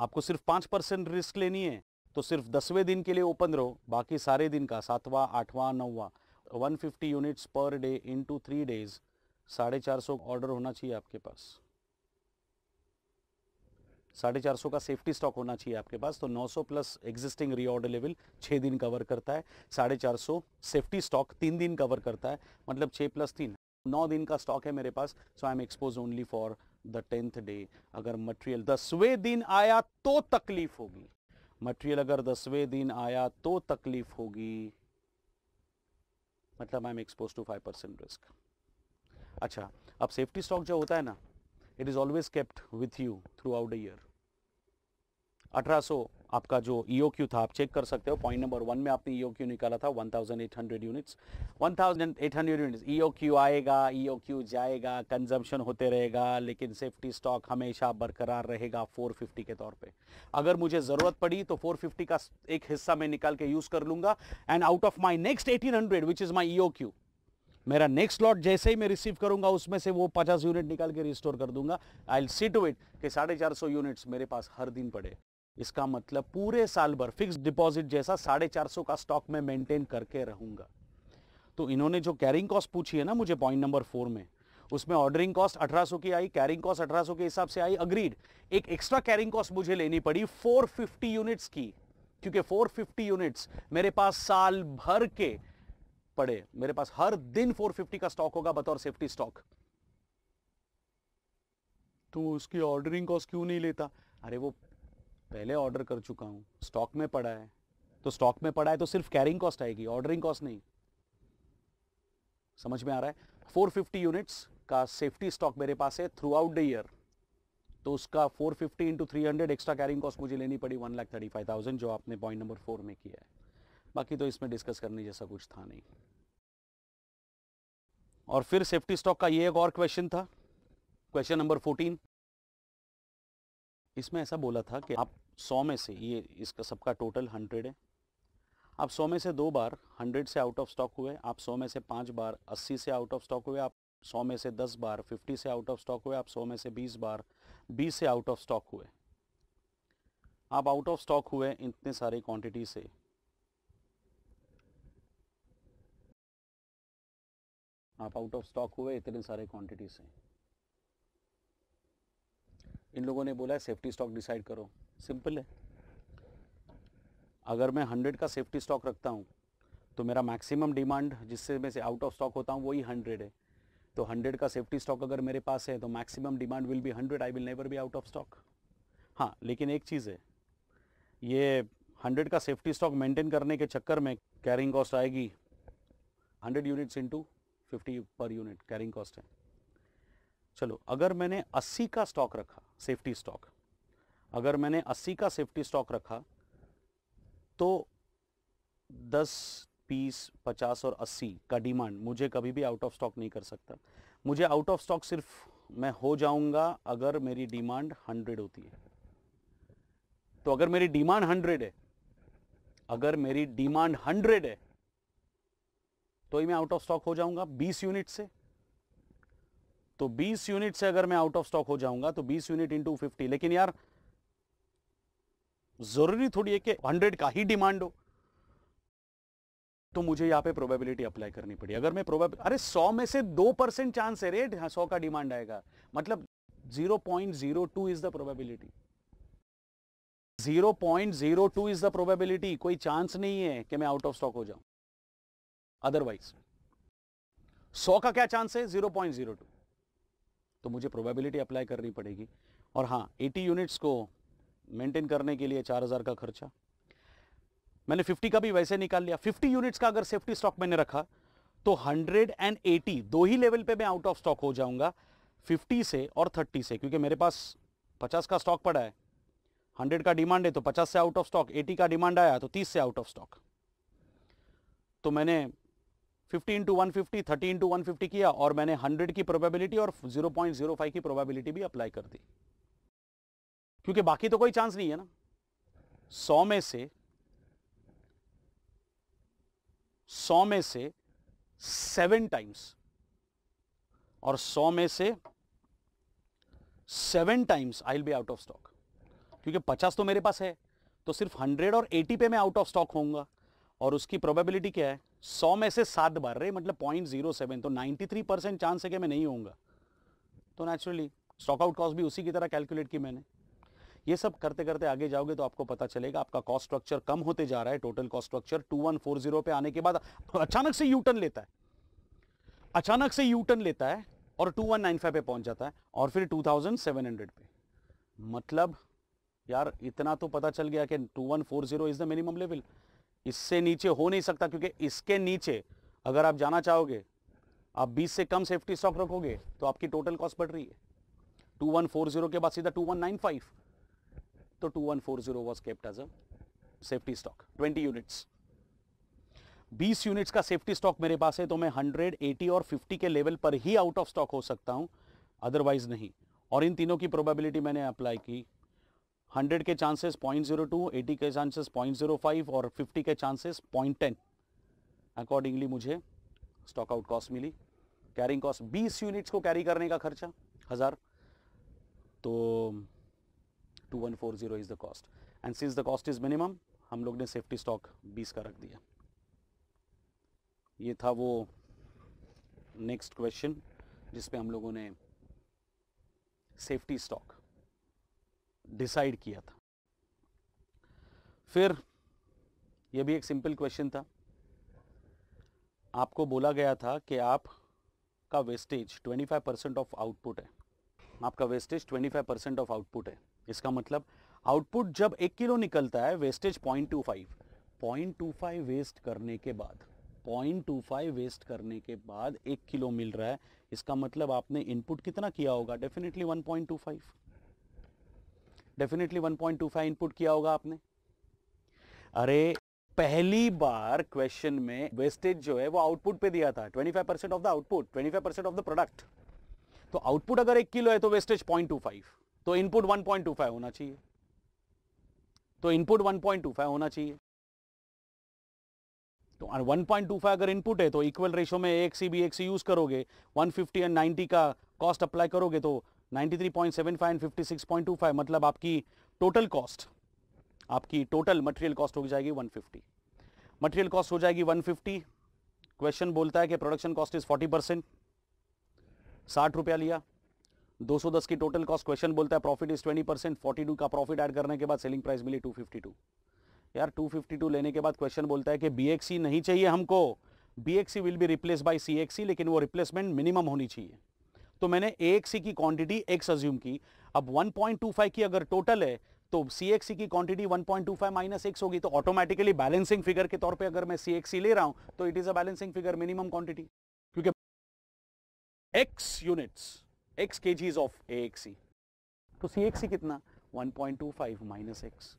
आपको सिर्फ पांच परसेंट रिस्क लेनी है तो सिर्फ दसवें दिन के लिए ओपन रहो बाकी सारे दिन का सातवां आठवां नौवां 150 units per day into three days साढ़े चार सौ ऑर्डर होना चाहिए आपके पास साढ़े चार सौ का सेफ्टी स्टॉक होना चाहिए आपके पास तो 900 प्लस एग्जिस्टिंग रीऑर्डर लेवल छः दिन कवर करता है साढ़े चार सौ सेफ्टी स्टॉक तीन दिन कवर करता है मतलब छः प्लस तीन नौ दिन का स्टॉक है मेरे पास so I am expose only for the tenth day अगर मटेरियल दसवें दिन आया तो तकलीफ होगी मटेरियल अगर दसवें दिन आया तो तकलीफ होगी मतलब I am expose to five percent risk अच्छा अब सेफ्टी स्टॉक जो होता है ना it is always kept with you throughout the year अठारह आपका जो क्यू e था आप चेक कर सकते हो पॉइंट नंबर वन में आपने क्यू e निकाला था 1800 यूनिट्स 1800 यूनिट्स क्यू आएगा क्यू e जाएगा कंजम्पशन होते रहेगा लेकिन सेफ्टी स्टॉक हमेशा बरकरार रहेगा 450 के तौर पे अगर मुझे ज़रूरत पड़ी तो 450 का एक हिस्सा मैं निकाल के यूज़ कर लूँगा and out of my next hundred which is my Q मेरा नेक्स्ट लॉट जैसे ही मैं रिसीव करूंगा उसमें से वो 50 यूनिट निकाल के रिस्टोर कर दूंगा I will see to it कि साढ़े चार सौ यूनिट्स मेरे पास हर दिन पड़े इसका मतलब पूरे साल भर फिक्स डिपॉजिट जैसा साढ़े चार सौ का स्टॉक में मेंटेन करके रहूंगा तो इन्होंने जो कैरिंग कॉस्ट पूछी है ना मुझे पॉइंट नंबर फोर में उसमें ऑर्डरिंग कॉस्ट अठारह सौ की आई कैरिंग कॉस्ट अठारह सौ के हिसाब से आई अग्रीड एक एक्स्ट्रा कैरिंग कॉस्ट मुझे लेनी पड़ी फोर फिफ्टी यूनिट्स की क्योंकि फोर फिफ्टी यूनिट्स मेरे पास साल भर के पड़े मेरे पास हर दिन फोर फिफ्टी का स्टॉक होगा बतौर सेफ्टी स्टॉक तो उसकी ऑर्डरिंग कॉस्ट क्यों नहीं लेता अरे वो पहले ऑर्डर कर चुका हूँ स्टॉक में पड़ा है तो स्टॉक में पड़ा है तो सिर्फ कैरिंग कॉस्ट आएगी ऑर्डरिंग कॉस्ट नहीं समझ में आ रहा है 450 यूनिट्स का सेफ्टी स्टॉक मेरे पास है थ्रू आउट द ईयर तो उसका 450 fifty into three extra carrying cost मुझे लेनी पड़ी one lakh thirty five thousand जो आपने पॉइंट नंबर फोर में किया है बाकी तो इसमें डिस्कस करने जैसा कुछ था नहीं और फिर सेफ्टी स्टॉक का ये एक और क्वेश्चन था क्वेश्चन नंबर फोर्टीन इसमें ऐसा बोला था कि आप सौ में से ये इसका सबका टोटल हंड्रेड है आप सौ में से दो बार हंड्रेड से आउट ऑफ स्टॉक हुए आप सौ में से पाँच बार अस्सी से आउट ऑफ स्टॉक हुए आप सौ में से दस बार फिफ्टी से आउट ऑफ स्टॉक हुए आप सौ में से बीस बार बीस से आउट ऑफ स्टॉक हुए आप आउट ऑफ स्टॉक हुए इतने सारे क्वांटिटी से आप आउट ऑफ स्टॉक हुए इतने सारे क्वांटिटी से इन लोगों ने बोला है सेफ्टी स्टॉक डिसाइड करो सिंपल है अगर मैं हंड्रेड का सेफ्टी स्टॉक रखता हूँ तो मेरा मैक्सिमम डिमांड जिससे मैं से आउट ऑफ स्टॉक होता हूँ वही हंड्रेड है तो हंड्रेड का सेफ्टी स्टॉक अगर मेरे पास है तो maximum demand will be hundred I will never be out of stock हाँ लेकिन एक चीज़ है ये हंड्रेड का सेफ्टी स्टॉक मेंटेन करने के चक्कर में कैरिंग कॉस्ट आएगी हंड्रेड यूनिट्स इंटू फिफ्टी पर यूनिट कैरिंग कॉस्ट है चलो अगर मैंने अस्सी का स्टॉक रखा सेफ्टी स्टॉक अगर मैंने 80 का सेफ्टी स्टॉक रखा तो 10 20, 50 और 80 का डिमांड मुझे कभी भी आउट ऑफ स्टॉक नहीं कर सकता मुझे आउट ऑफ स्टॉक सिर्फ मैं हो जाऊंगा अगर मेरी डिमांड 100 होती है तो अगर मेरी डिमांड 100 है अगर मेरी डिमांड 100 है तो ही मैं आउट ऑफ स्टॉक हो जाऊंगा 20 यूनिट से तो 20 यूनिट से अगर मैं आउट ऑफ स्टॉक हो जाऊंगा तो 20 यूनिट इंटू फिफ्टी लेकिन यार जरूरी थोड़ी है कि 100 का ही डिमांड हो तो मुझे यहां पे प्रोबेबिलिटी अप्लाई करनी पड़ी अगर मैं प्रोबेबिल अरे 100 में से 2 परसेंट चांस है रेट हाँ, 100 का डिमांड आएगा मतलब 0.02 is the probability 0.02 is the probability कोई चांस नहीं है कि मैं आउट ऑफ स्टॉक हो जाऊं अदरवाइज 100 का क्या चांस है 0.02 तो मुझे प्रोबेबिलिटी अप्लाई करनी पड़ेगी और हाँ 80 यूनिट्स को मेंटेन करने के लिए 4000 का खर्चा मैंने 50 का भी वैसे निकाल लिया 50 यूनिट्स का अगर सेफ्टी स्टॉक मैंने रखा तो 180 दो ही लेवल पे मैं आउट ऑफ स्टॉक हो जाऊंगा 50 से और 30 से क्योंकि मेरे पास 50 का स्टॉक पड़ा है 100 का डिमांड है तो 50 से आउट ऑफ स्टॉक 80 का डिमांड आया तो 30 से आउट ऑफ स्टॉक तो मैंने fifty into one fifty thirty into one fifty किया और मैंने हंड्रेड की प्रोबेबिलिटी और जीरो जीरो पॉइंट फाइव की प्रोबेबिलिटी भी अप्लाई कर दी क्योंकि बाकी तो कोई चांस नहीं है ना सौ में से सौ में से सेवन टाइम्स और सौ में से seven times I will be out of stock क्योंकि पचास तो मेरे पास है तो सिर्फ हंड्रेड और एटी पे मैं आउट ऑफ स्टॉक होऊंगा और उसकी प्रोबेबिलिटी क्या है सौ में से सात बार रहे मतलब पॉइंट जीरो सेवन तो नाइनटी थ्री परसेंट चांस है कि मैं नहीं होऊंगा तो नेचुरली स्टॉकआउट कॉस्ट भी उसी की तरह कैलकुलेट की मैंने ये सब करते करते आगे जाओगे तो आपको पता चलेगा आपका कॉस्ट स्ट्रक्चर कम होते जा रहा है total cost structure two one four zero पे आने के बाद तो अचानक से यूटर्न लेता है अचानक से यूटर्न लेता है और टू वन नाइन फाइव पे पहुंच जाता है और फिर टू थाउजेंड सेवन हंड्रेड पे मतलब यार इतना तो पता चल गया कि two one four zero is the minimum level इससे नीचे हो नहीं सकता क्योंकि इसके नीचे अगर आप जाना चाहोगे आप 20 से कम सेफ्टी स्टॉक रखोगे तो आपकी टोटल कॉस्ट बढ़ रही है 2140 के बाद सीधा 2195 तो 2140 was kept as a safety stock 20 units 20 units का सेफ्टी स्टॉक मेरे पास है तो मैं 180 और 50 के लेवल पर ही आउट ऑफ स्टॉक हो सकता हूं अदरवाइज नहीं और इन तीनों की प्रोबेबिलिटी मैंने अप्लाई की 100 के चांसेस 0.02, 80 के चांसेस 0.05 और 50 के चांसेस 0.10 अकॉर्डिंगली मुझे स्टॉक आउट कॉस्ट मिली कैरिंग कॉस्ट 20 यूनिट्स को कैरी करने का खर्चा हज़ार तो 2140 is the cost and since the cost is minimum हम लोग ने सेफ्टी स्टॉक 20 का रख दिया ये था वो नेक्स्ट क्वेश्चन जिसपे हम लोगों ने सेफ्टी स्टॉक डिसाइड किया था फिर यह भी एक सिंपल क्वेश्चन था आपको बोला गया था कि आप का वेस्टेज 25 परसेंट ऑफ आउटपुट है आपका वेस्टेज 25 परसेंट ऑफ आउटपुट है इसका मतलब आउटपुट जब एक किलो निकलता है वेस्टेज 0.25 0.25 वेस्ट करने के बाद 0.25 वेस्ट करने के बाद एक किलो मिल रहा है इसका मतलब आपने इनपुट कितना किया होगा डेफिनेटली 1.25 डेफिनेटली 1.25 इनपुट किया होगा आपने अरे पहली बार क्वेश्चन में वेस्टेज जो है वो आउटपुट पे दिया था 25 percent of the output 25 percent of the product तो आउटपुट अगर एक किलो है तो वेस्टेज 0.25 तो इनपुट 1.25 होना चाहिए तो इनपुट 1.25 होना चाहिए तो 1.25 अगर इनपुट है तो इक्वल रेशो में एक सी बी एक सी यूज करोगे 150 एंड 90 का कॉस्ट अप्लाई करोगे तो 93.75 एंड 56.25 मतलब आपकी टोटल कॉस्ट आपकी टोटल मटेरियल कॉस्ट हो जाएगी 150 मटेरियल कॉस्ट हो जाएगी 150 क्वेश्चन बोलता है कि प्रोडक्शन कॉस्ट इज 40 परसेंट साठ रुपया लिया 210 की टोटल कॉस्ट क्वेश्चन बोलता है प्रॉफिट इज 20 परसेंट फोर्टी का प्रॉफिट ऐड करने के बाद सेलिंग प्राइस मिली 252 यार 252 लेने के बाद क्वेश्चन बोलता है कि बी e नहीं चाहिए हमको B will be replace by C लेकिन वो रिप्लेसमेंट मिनिमम होनी चाहिए तो मैंने ए की क्वांटिटी एक्स अज्यूम की अब 1.25 की अगर टोटल है तो सी की quantity 1.25 point two five minus X होगी तो ऑटोमेटिकली बैलेंसिंग फिगर के तौर पे अगर मैं सी ले रहा हूं तो it is a balancing figure minimum quantity क्योंकि एक्स यूनिट्स एक्स के जीज ऑफ ए तो सी कितना 1.25 point two five minus X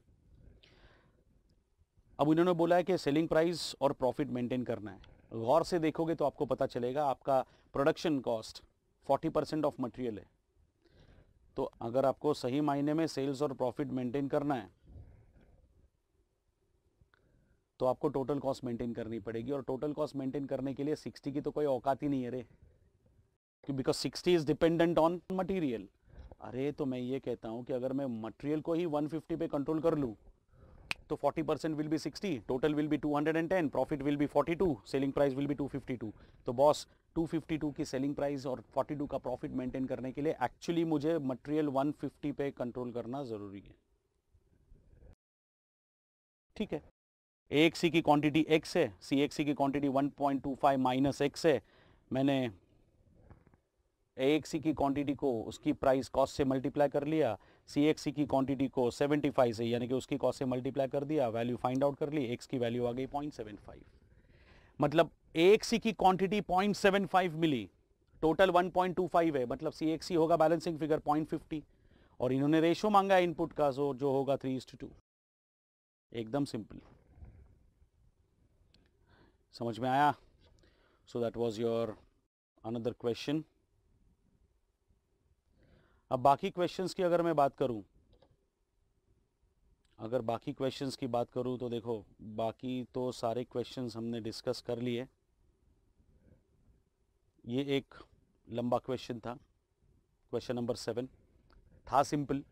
अब उन्होंने बोला है कि सेलिंग प्राइस और प्रॉफिट मेंटेन करना है गौर से देखोगे तो आपको पता चलेगा आपका production cost forty percent of material है तो अगर आपको सही मायने में सेल्स और प्रॉफिट मेंटेन करना है तो आपको टोटल कॉस्ट मेंटेन करनी पड़ेगी और टोटल कॉस्ट मेंटेन करने के लिए 60 की तो कोई औकात ही नहीं है रे because 60 is dependent on material अरे तो मैं ये कहता हूँ कि अगर मैं मटेरियल को ही 150 पे कंट्रोल कर लूँ तो 40 percent will be 60 total will be 210 profit will be 42 selling price will be 252 तो बॉस 252 की सेलिंग प्राइस और 42 का प्रॉफिट मेंटेन करने के लिए एक्चुअली मुझे मटेरियल 150 पे कंट्रोल करना ज़रूरी है ठीक है ए सी की क्वांटिटी एक्स है सी एक सी की क्वांटिटी 1.25 माइनस एक्स है मैंने ए सी की क्वांटिटी को उसकी प्राइस कॉस्ट से मल्टीप्लाई कर लिया सी की क्वांटिटी को 75 से यानी कि उसकी कॉस्ट से मल्टीप्लाई कर दिया वैल्यू फाइंड आउट कर ली एक्स की वैल्यू आ गई फाइव मतलब ए की क्वांटिटी फाइव मिली टोटल 1.25 है मतलब सी होगा बैलेंसिंग फिगर फिफ्टी और इन्होंने रेशो मांगा है इनपुट का जो जो होगा थ्री इस्ट टू एकदम सिंपल समझ में आया so that was your another question अब बाकी क्वेश्चंस की अगर मैं बात करूं अगर बाकी क्वेश्चंस की बात करूं तो देखो बाकी तो सारे क्वेश्चंस हमने डिस्कस कर लिए ये एक लंबा क्वेश्चन था क्वेश्चन नंबर सेवन था सिंपल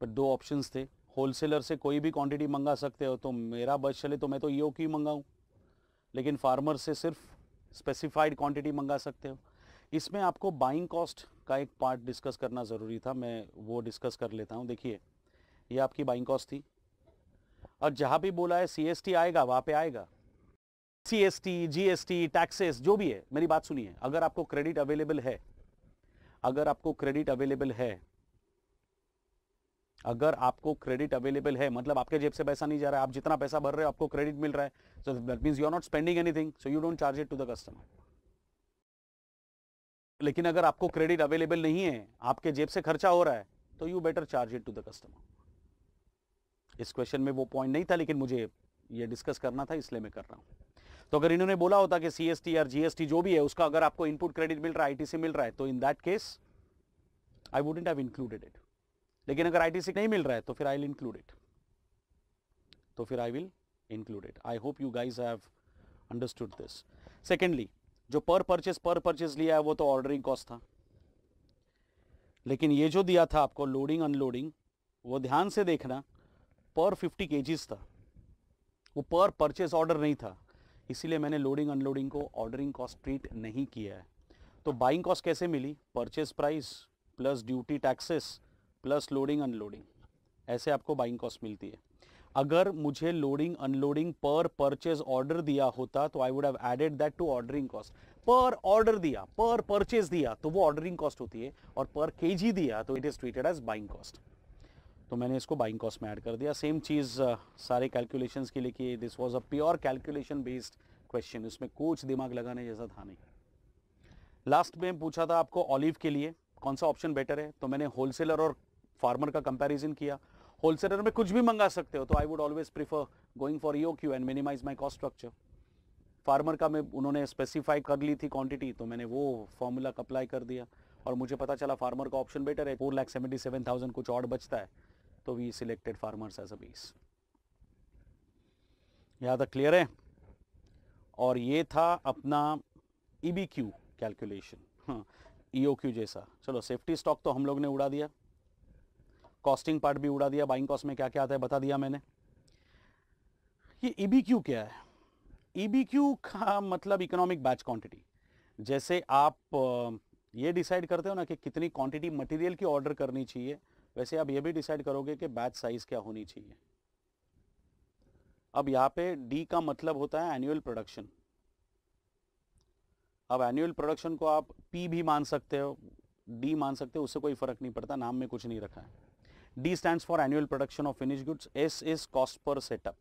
पर दो ऑप्शंस थे होलसेलर से कोई भी क्वांटिटी मंगा सकते हो तो मेरा बस चले तो मैं तो ये क्यों मंगाऊँ लेकिन फार्मर से सिर्फ स्पेसिफाइड क्वांटिटी मंगा सकते हो इसमें आपको बाइंग कॉस्ट का एक पार्ट डिस्कस करना ज़रूरी था मैं वो डिस्कस कर लेता हूँ देखिए ये आपकी बाइंग कॉस्ट थी और जहाँ भी बोला है सी आएगा वहाँ पर आएगा C S T G S T taxes जो भी है मेरी बात सुनिए अगर आपको क्रेडिट अवेलेबल है अगर आपको क्रेडिट अवेलेबल है अगर आपको क्रेडिट अवेलेबल है मतलब आपके जेब से पैसा नहीं जा रहा है आप जितना पैसा भर रहे हो आपको क्रेडिट मिल रहा है so that means you are not spending anything so you don't charge it to the customer लेकिन अगर आपको क्रेडिट अवेलेबल नहीं है आपके जेब से खर्चा हो रहा है तो you better charge it to the customer इस क्वेश्चन में वो पॉइंट नहीं था लेकिन मुझे ये डिस्कस करना था इसलिए मैं कर रहा हूँ तो अगर इन्होंने बोला होता कि सी एस टी और जीएसटी जो भी है उसका अगर आपको इनपुट क्रेडिट मिल रहा है आईटीसी मिल रहा है तो in that case I wouldn't have included it लेकिन अगर आईटीसी नहीं मिल रहा है तो फिर आई विल इंक्लूड इट तो फिर I will include it I hope you guys have understood this secondly जो पर परचेज पर परचेज लिया है वो तो ऑर्डरिंग कॉस्ट था लेकिन ये जो दिया था आपको लोडिंग अनलोडिंग वो ध्यान से देखना पर फिफ्टी केजीज था वो पर परचेज ऑर्डर नहीं था इसीलिए मैंने लोडिंग अनलोडिंग को ऑर्डरिंग कॉस्ट ट्रीट नहीं किया है तो बाइंग कॉस्ट कैसे मिली purchase price plus duty taxes plus loading unloading ऐसे आपको बाइंग कॉस्ट मिलती है अगर मुझे loading unloading per purchase order दिया होता तो I would have added that to ordering cost per order दिया पर परचेज दिया तो वो ऑर्डरिंग कॉस्ट होती है और पर के दिया तो it is treated as buying cost तो मैंने इसको बाइंग कॉस्ट में ऐड कर दिया सेम चीज़ सारे कैलकुलेशंस के लिए किए this was a pure calculation based question इसमें कुछ दिमाग लगाने जैसा था नहीं लास्ट में पूछा था आपको ऑलिव के लिए कौन सा ऑप्शन बेटर है तो मैंने होलसेलर और फार्मर का कंपैरिजन किया होलसेलर में कुछ भी मंगा सकते हो तो I would always prefer going for E O Q and minimize my cost structure farmer का मैं उन्होंने स्पेसिफाई कर ली थी क्वांटिटी तो मैंने वो फॉर्मूला अप्लाई कर दिया और मुझे पता चला फार्मर का ऑप्शन बेटर है four lakh seventy seven thousand कुछ और बचता है तो we selected farmers as a base यहाँ तक क्लियर है और ये था अपना E B Q calculation E O Q जैसा चलो सेफ्टी स्टॉक तो हम लोग ने उड़ा दिया कॉस्टिंग पार्ट भी उड़ा दिया बाइंग कॉस्ट में क्या क्या आता है बता दिया मैंने ये ई e क्या है ई e का मतलब इकोनॉमिक बैच क्वांटिटी जैसे आप ये डिसाइड करते हो ना कि कितनी क्वांटिटी मटेरियल की ऑर्डर करनी चाहिए वैसे आप ये भी डिसाइड करोगे कि बैच साइज क्या होनी चाहिए अब यहाँ पे डी का मतलब होता है एनुअल प्रोडक्शन अब एनुअल प्रोडक्शन को आप पी भी मान सकते हो डी मान सकते हो उससे कोई फर्क नहीं पड़ता नाम में कुछ नहीं रखा है D stands for annual production of finished goods, S is cost per setup.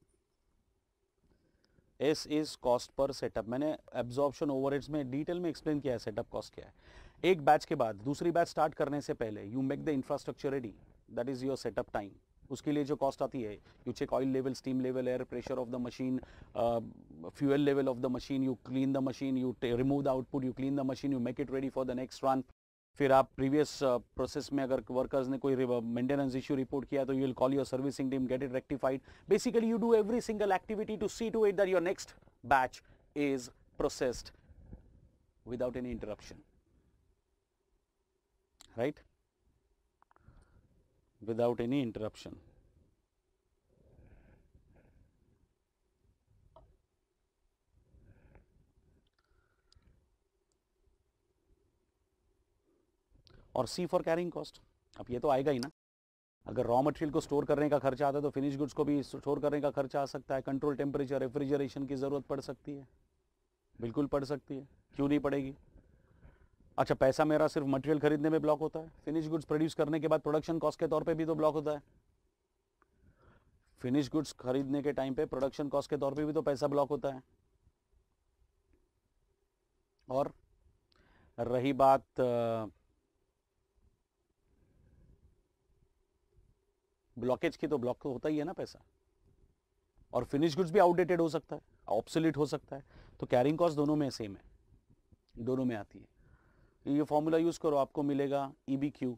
S is cost per setup. मैंने absorption overheads में डिटेल में एक्सप्लेन किया है सेटअप कॉस्ट क्या है एक बैच के बाद दूसरी बैच स्टार्ट करने से पहले you make the infrastructure ready that is your setup time उसके लिए जो कॉस्ट आती है you check oil level steam level air pressure of the machine fuel level of the machine you clean the machine you remove the output you clean the machine you make it ready for the next run फिर आप previous process uh, में अगर workers ने कोई maintenance issue report किया तो you will call your servicing team get it rectified basically you do every single activity to see to it that your next batch is processed without any interruption right without any interruption और C for carrying cost अब ये तो आएगा ही ना अगर raw material को store करने का खर्चा आता है तो फिनिश गुड्स को भी स्टोर करने का खर्चा आ सकता है कंट्रोल टेम्परेचर रेफ्रिजरेशन की ज़रूरत पड़ सकती है बिल्कुल पड़ सकती है क्यों नहीं पड़ेगी अच्छा पैसा मेरा सिर्फ मटेरियल खरीदने में ब्लॉक होता है फिनिश गुड्स प्रोड्यूस करने के बाद प्रोडक्शन कॉस्ट के तौर पर भी तो ब्लॉक होता है फिनिश गुड्स खरीदने के टाइम पे प्रोडक्शन कॉस्ट के तौर पे भी तो पैसा ब्लॉक होता है और रही बात ब्लॉकेज की तो ब्लॉक तो होता ही है ना पैसा और फिनिश गुड्स भी आउटडेटेड हो सकता है ऑप्सोलिट हो सकता है तो कैरिंग कॉस्ट दोनों में सेम है दोनों में आती है ये फॉर्मूला यूज़ करो आपको मिलेगा E B Q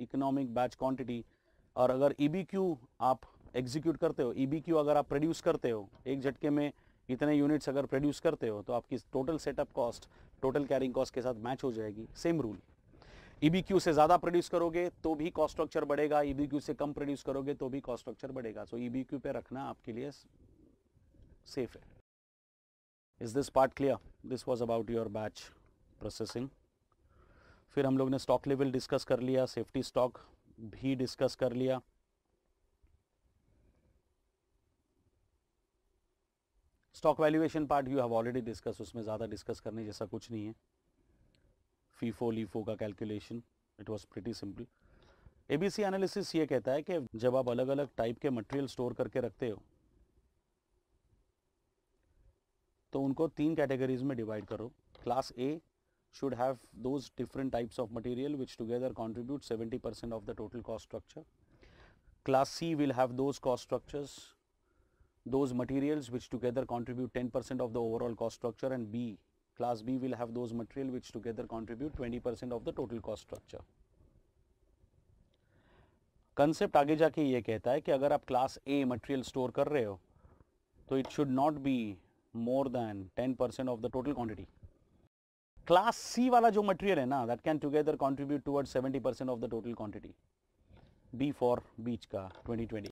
economic batch quantity और अगर ई बी क्यू आप एग्जीक्यूट करते हो ई बी क्यू अगर आप प्रोड्यूस करते हो एक झटके में इतने यूनिट्स अगर प्रोड्यूस करते हो तो आपकी total setup cost total carrying cost के साथ मैच हो जाएगी सेम रूल ईबीक्यू e से ज्यादा प्रोड्यूस करोगे तो भी कॉस्ट स्ट्रक्चर बढ़ेगा ईबीक्यू e से कम प्रोड्यूस करोगे तो भी कॉस्ट स्ट्रक्चर बढ़ेगा सो ईबीक्यू e पे रखना आपके लिए सेफ है is this part clear this was about your batch processing फिर हम लोग ने स्टॉक लेवल डिस्कस कर लिया सेफ्टी स्टॉक भी डिस्कस कर लिया stock valuation part you have already discussed उसमें ज़्यादा डिस्कस करने जैसा कुछ नहीं है फीफो लीफो का calculation it was pretty simple A B C analysis ये कहता है कि जब आप अलग अलग टाइप के मटेरियल स्टोर करके रखते हो तो उनको तीन कैटेगरीज में डिवाइड करो class A should have those different types of material which together contribute seventy percent of the total cost structure class C will have those cost structures those materials which together contribute ten percent of the overall cost structure and B Class B will have those material which together contribute 20% of the total cost structure. Concept आगे जाके ये कहता है कि अगर आप class a material store कर रहे हो तो it should not be more than 10 percent of the total quantity class C वाला जो मटेरियल है ना that can together contribute toward 70 percent of the total quantity B for बीच का 2020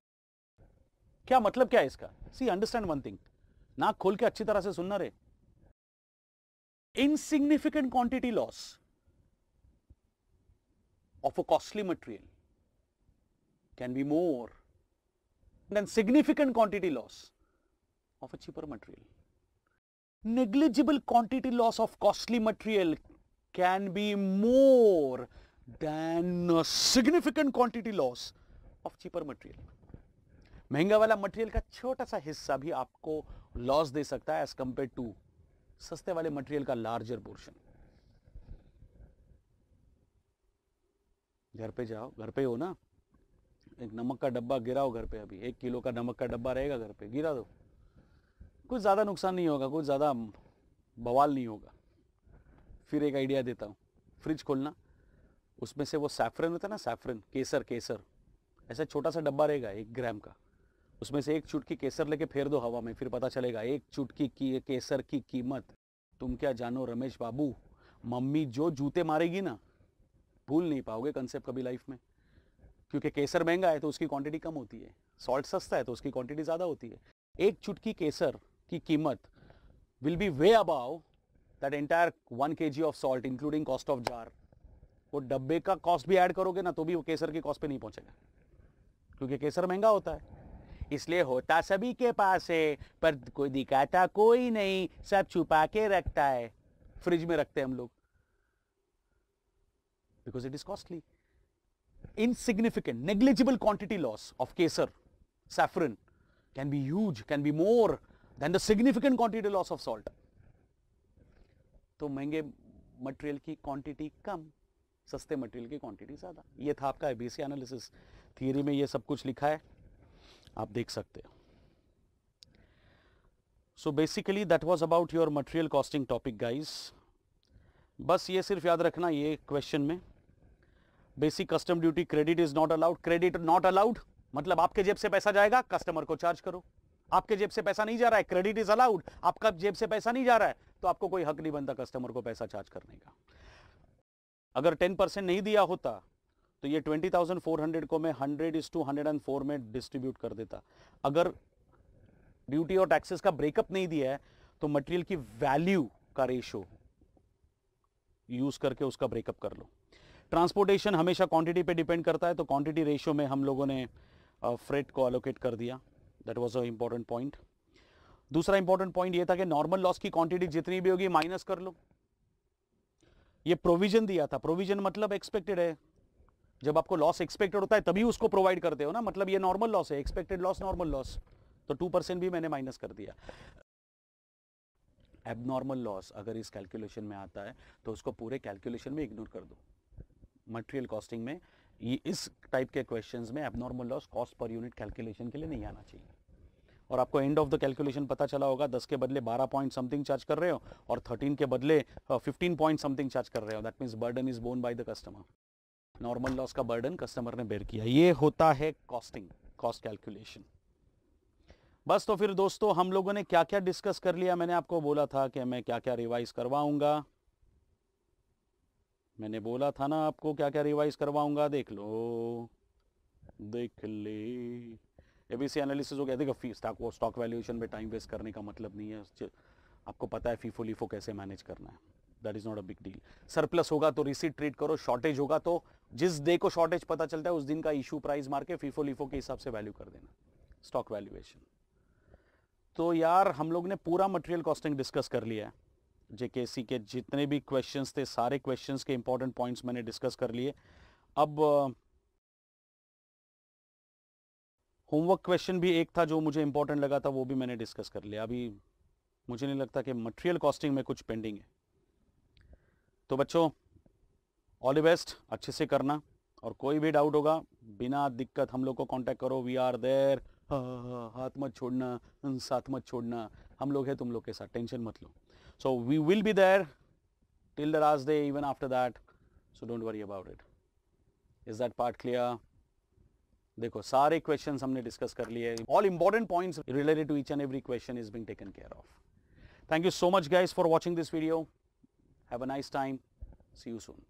क्या मतलब क्या है इसका सी अंडरस्टैंड वन थिंग नाक खोल के अच्छी तरह से सुनना रे insignificant quantity loss of a costly material can be more than significant quantity loss of a cheaper material. Negligible quantity loss of costly material can be more than a significant quantity loss of cheaper material. महंगा वाला material का छोटा सा हिस्सा भी आपको loss दे सकता है एज कंपेयर टू सस्ते वाले मटेरियल का लार्जर पोर्शन घर पे जाओ घर पे हो ना एक नमक का डब्बा गिराओ घर पे अभी एक किलो का नमक का डब्बा रहेगा घर पे गिरा दो कुछ ज़्यादा नुकसान नहीं होगा कुछ ज़्यादा बवाल नहीं होगा फिर एक आइडिया देता हूँ फ्रिज खोलना उसमें से वो सैफरन होता है ना सैफरन केसर केसर ऐसा छोटा सा डब्बा रहेगा एक ग्राम का उसमें से एक चुटकी केसर लेके फेर दो हवा में फिर पता चलेगा एक चुटकी की केसर की कीमत तुम क्या जानो रमेश बाबू मम्मी जो जूते मारेगी ना भूल नहीं पाओगे कंसेप्ट कभी लाइफ में क्योंकि केसर महंगा है तो उसकी क्वांटिटी कम होती है सॉल्ट सस्ता है तो उसकी क्वांटिटी ज़्यादा होती है एक चुटकी केसर की कीमत will be way above that entire one K G of salt including cost of jar वो डब्बे का कॉस्ट भी ऐड करोगे ना तो भी वो केसर की कॉस्ट पे नहीं पहुंचेगा क्योंकि केसर महंगा होता है इसलिए होता सभी के पास है पर कोई दिखाता कोई नहीं सब छुपा के रखता है फ्रिज में रखते हम लोग because it is costly in significant negligible quantity loss of केसर saffron can be use can be more than the significant quantity loss of salt तो महंगे मटेरियल की क्वांटिटी कम सस्ते मटेरियल की क्वांटिटी ज्यादा ये था आपका एबीसी एनालिसिस थियरी में ये सब कुछ लिखा है आप देख सकते हो so basically that was about your material costing topic guys बस ये सिर्फ याद रखना ये क्वेश्चन में basic custom duty credit is not allowed credit not allowed मतलब आपके जेब से पैसा जाएगा कस्टमर को चार्ज करो आपके जेब से पैसा नहीं जा रहा है क्रेडिट इज अलाउड आपका जेब से पैसा नहीं जा रहा है तो आपको कोई हक नहीं बनता कस्टमर को पैसा चार्ज करने का अगर टेन परसेंट नहीं दिया होता तो ये 20,400 को मैं 100 इज टू 104 में डिस्ट्रीब्यूट कर देता अगर ड्यूटी और टैक्सेस का ब्रेकअप नहीं दिया है तो मटेरियल की वैल्यू का रेशो यूज करके उसका ब्रेकअप कर लो ट्रांसपोर्टेशन हमेशा क्वांटिटी पे डिपेंड करता है तो क्वांटिटी रेशियो में हम लोगों ने फ्रेट को एलोकेट कर दिया that was a important point दूसरा इंपॉर्टेंट पॉइंट ये था कि नॉर्मल लॉस की क्वांटिटी जितनी भी होगी माइनस कर लो ये प्रोविजन दिया था प्रोविजन मतलब एक्सपेक्टेड है जब आपको लॉस एक्सपेक्टेड होता है तभी उसको प्रोवाइड करते हो ना मतलब ये नॉर्मल लॉस है एक्सपेक्टेड लॉस नॉर्मल लॉस तो टू परसेंट भी मैंने माइनस कर दिया एबनॉर्मल लॉस अगर इस कैलकुलेशन में आता है तो उसको पूरे कैलकुलेशन में इग्नोर कर दो मटेरियल कॉस्टिंग में ये इस टाइप के क्वेश्चन में abnormal loss cost per unit calculation के लिए नहीं आना चाहिए और आपको एंड ऑफ द कैलकुलेशन पता चला होगा दस के बदले बारह पॉइंट समथिंग चार्ज कर रहे हो और थर्टीन के बदले फिफ्टीन पॉइंट समथिंग चार्ज कर रहे हो that means burden is borne by the customer normal loss का बर्डन कस्टमर ने बेयर किया ये होता है कॉस्टिंग कॉस्ट कैलकुलेशन बस तो फिर दोस्तों हम लोगों ने क्या क्या डिस्कस कर लिया मैंने आपको बोला था कि मैं क्या क्या रिवाइज करवाऊंगा मैंने बोला था ना आपको क्या क्या रिवाइज करवाऊंगा देख लो देख ले एबीसी एनालिसिस हो गया देखो फी स्टॉक स्टॉक वैल्यूएशन में टाइम वेस्ट करने का मतलब नहीं है आपको पता है फीफो लीफो कैसे मैनेज करना है that is not a big deal surplus होगा तो रिसीट ट्रीट करो शॉर्टेज होगा तो जिस डे को शॉर्टेज पता चलता है उस दिन का इशू प्राइस मार के फीफो लिफो के हिसाब से वैल्यू कर देना स्टॉक वैल्यूएशन तो यार हम लोग ने पूरा मटेरियल कॉस्टिंग डिस्कस कर लिया है जेके सी के जितने भी क्वेश्चन थे सारे क्वेश्चन के इंपॉर्टेंट पॉइंट्स मैंने डिस्कस कर लिए अब होमवर्क uh, क्वेश्चन भी एक था जो मुझे इंपॉर्टेंट लगा था वो भी मैंने डिस्कस कर लिया अभी मुझे नहीं लगता कि मटेरियल कॉस्टिंग में कुछ पेंडिंग है तो बच्चों ऑल द बेस्ट अच्छे से करना और कोई भी डाउट होगा बिना दिक्कत हम लोग को कांटेक्ट करो वी आर देर हाथ मत छोड़ना साथ मत छोड़ना हम लोग हैं तुम लोग के साथ टेंशन मत लो so we will be there till the last day even after that so don't worry about it is that part clear देखो सारे क्वेश्चन हमने डिस्कस कर लिए all important points related to each and every question is being taken care of thank you so much guys for watching this video Have a nice time. See you soon.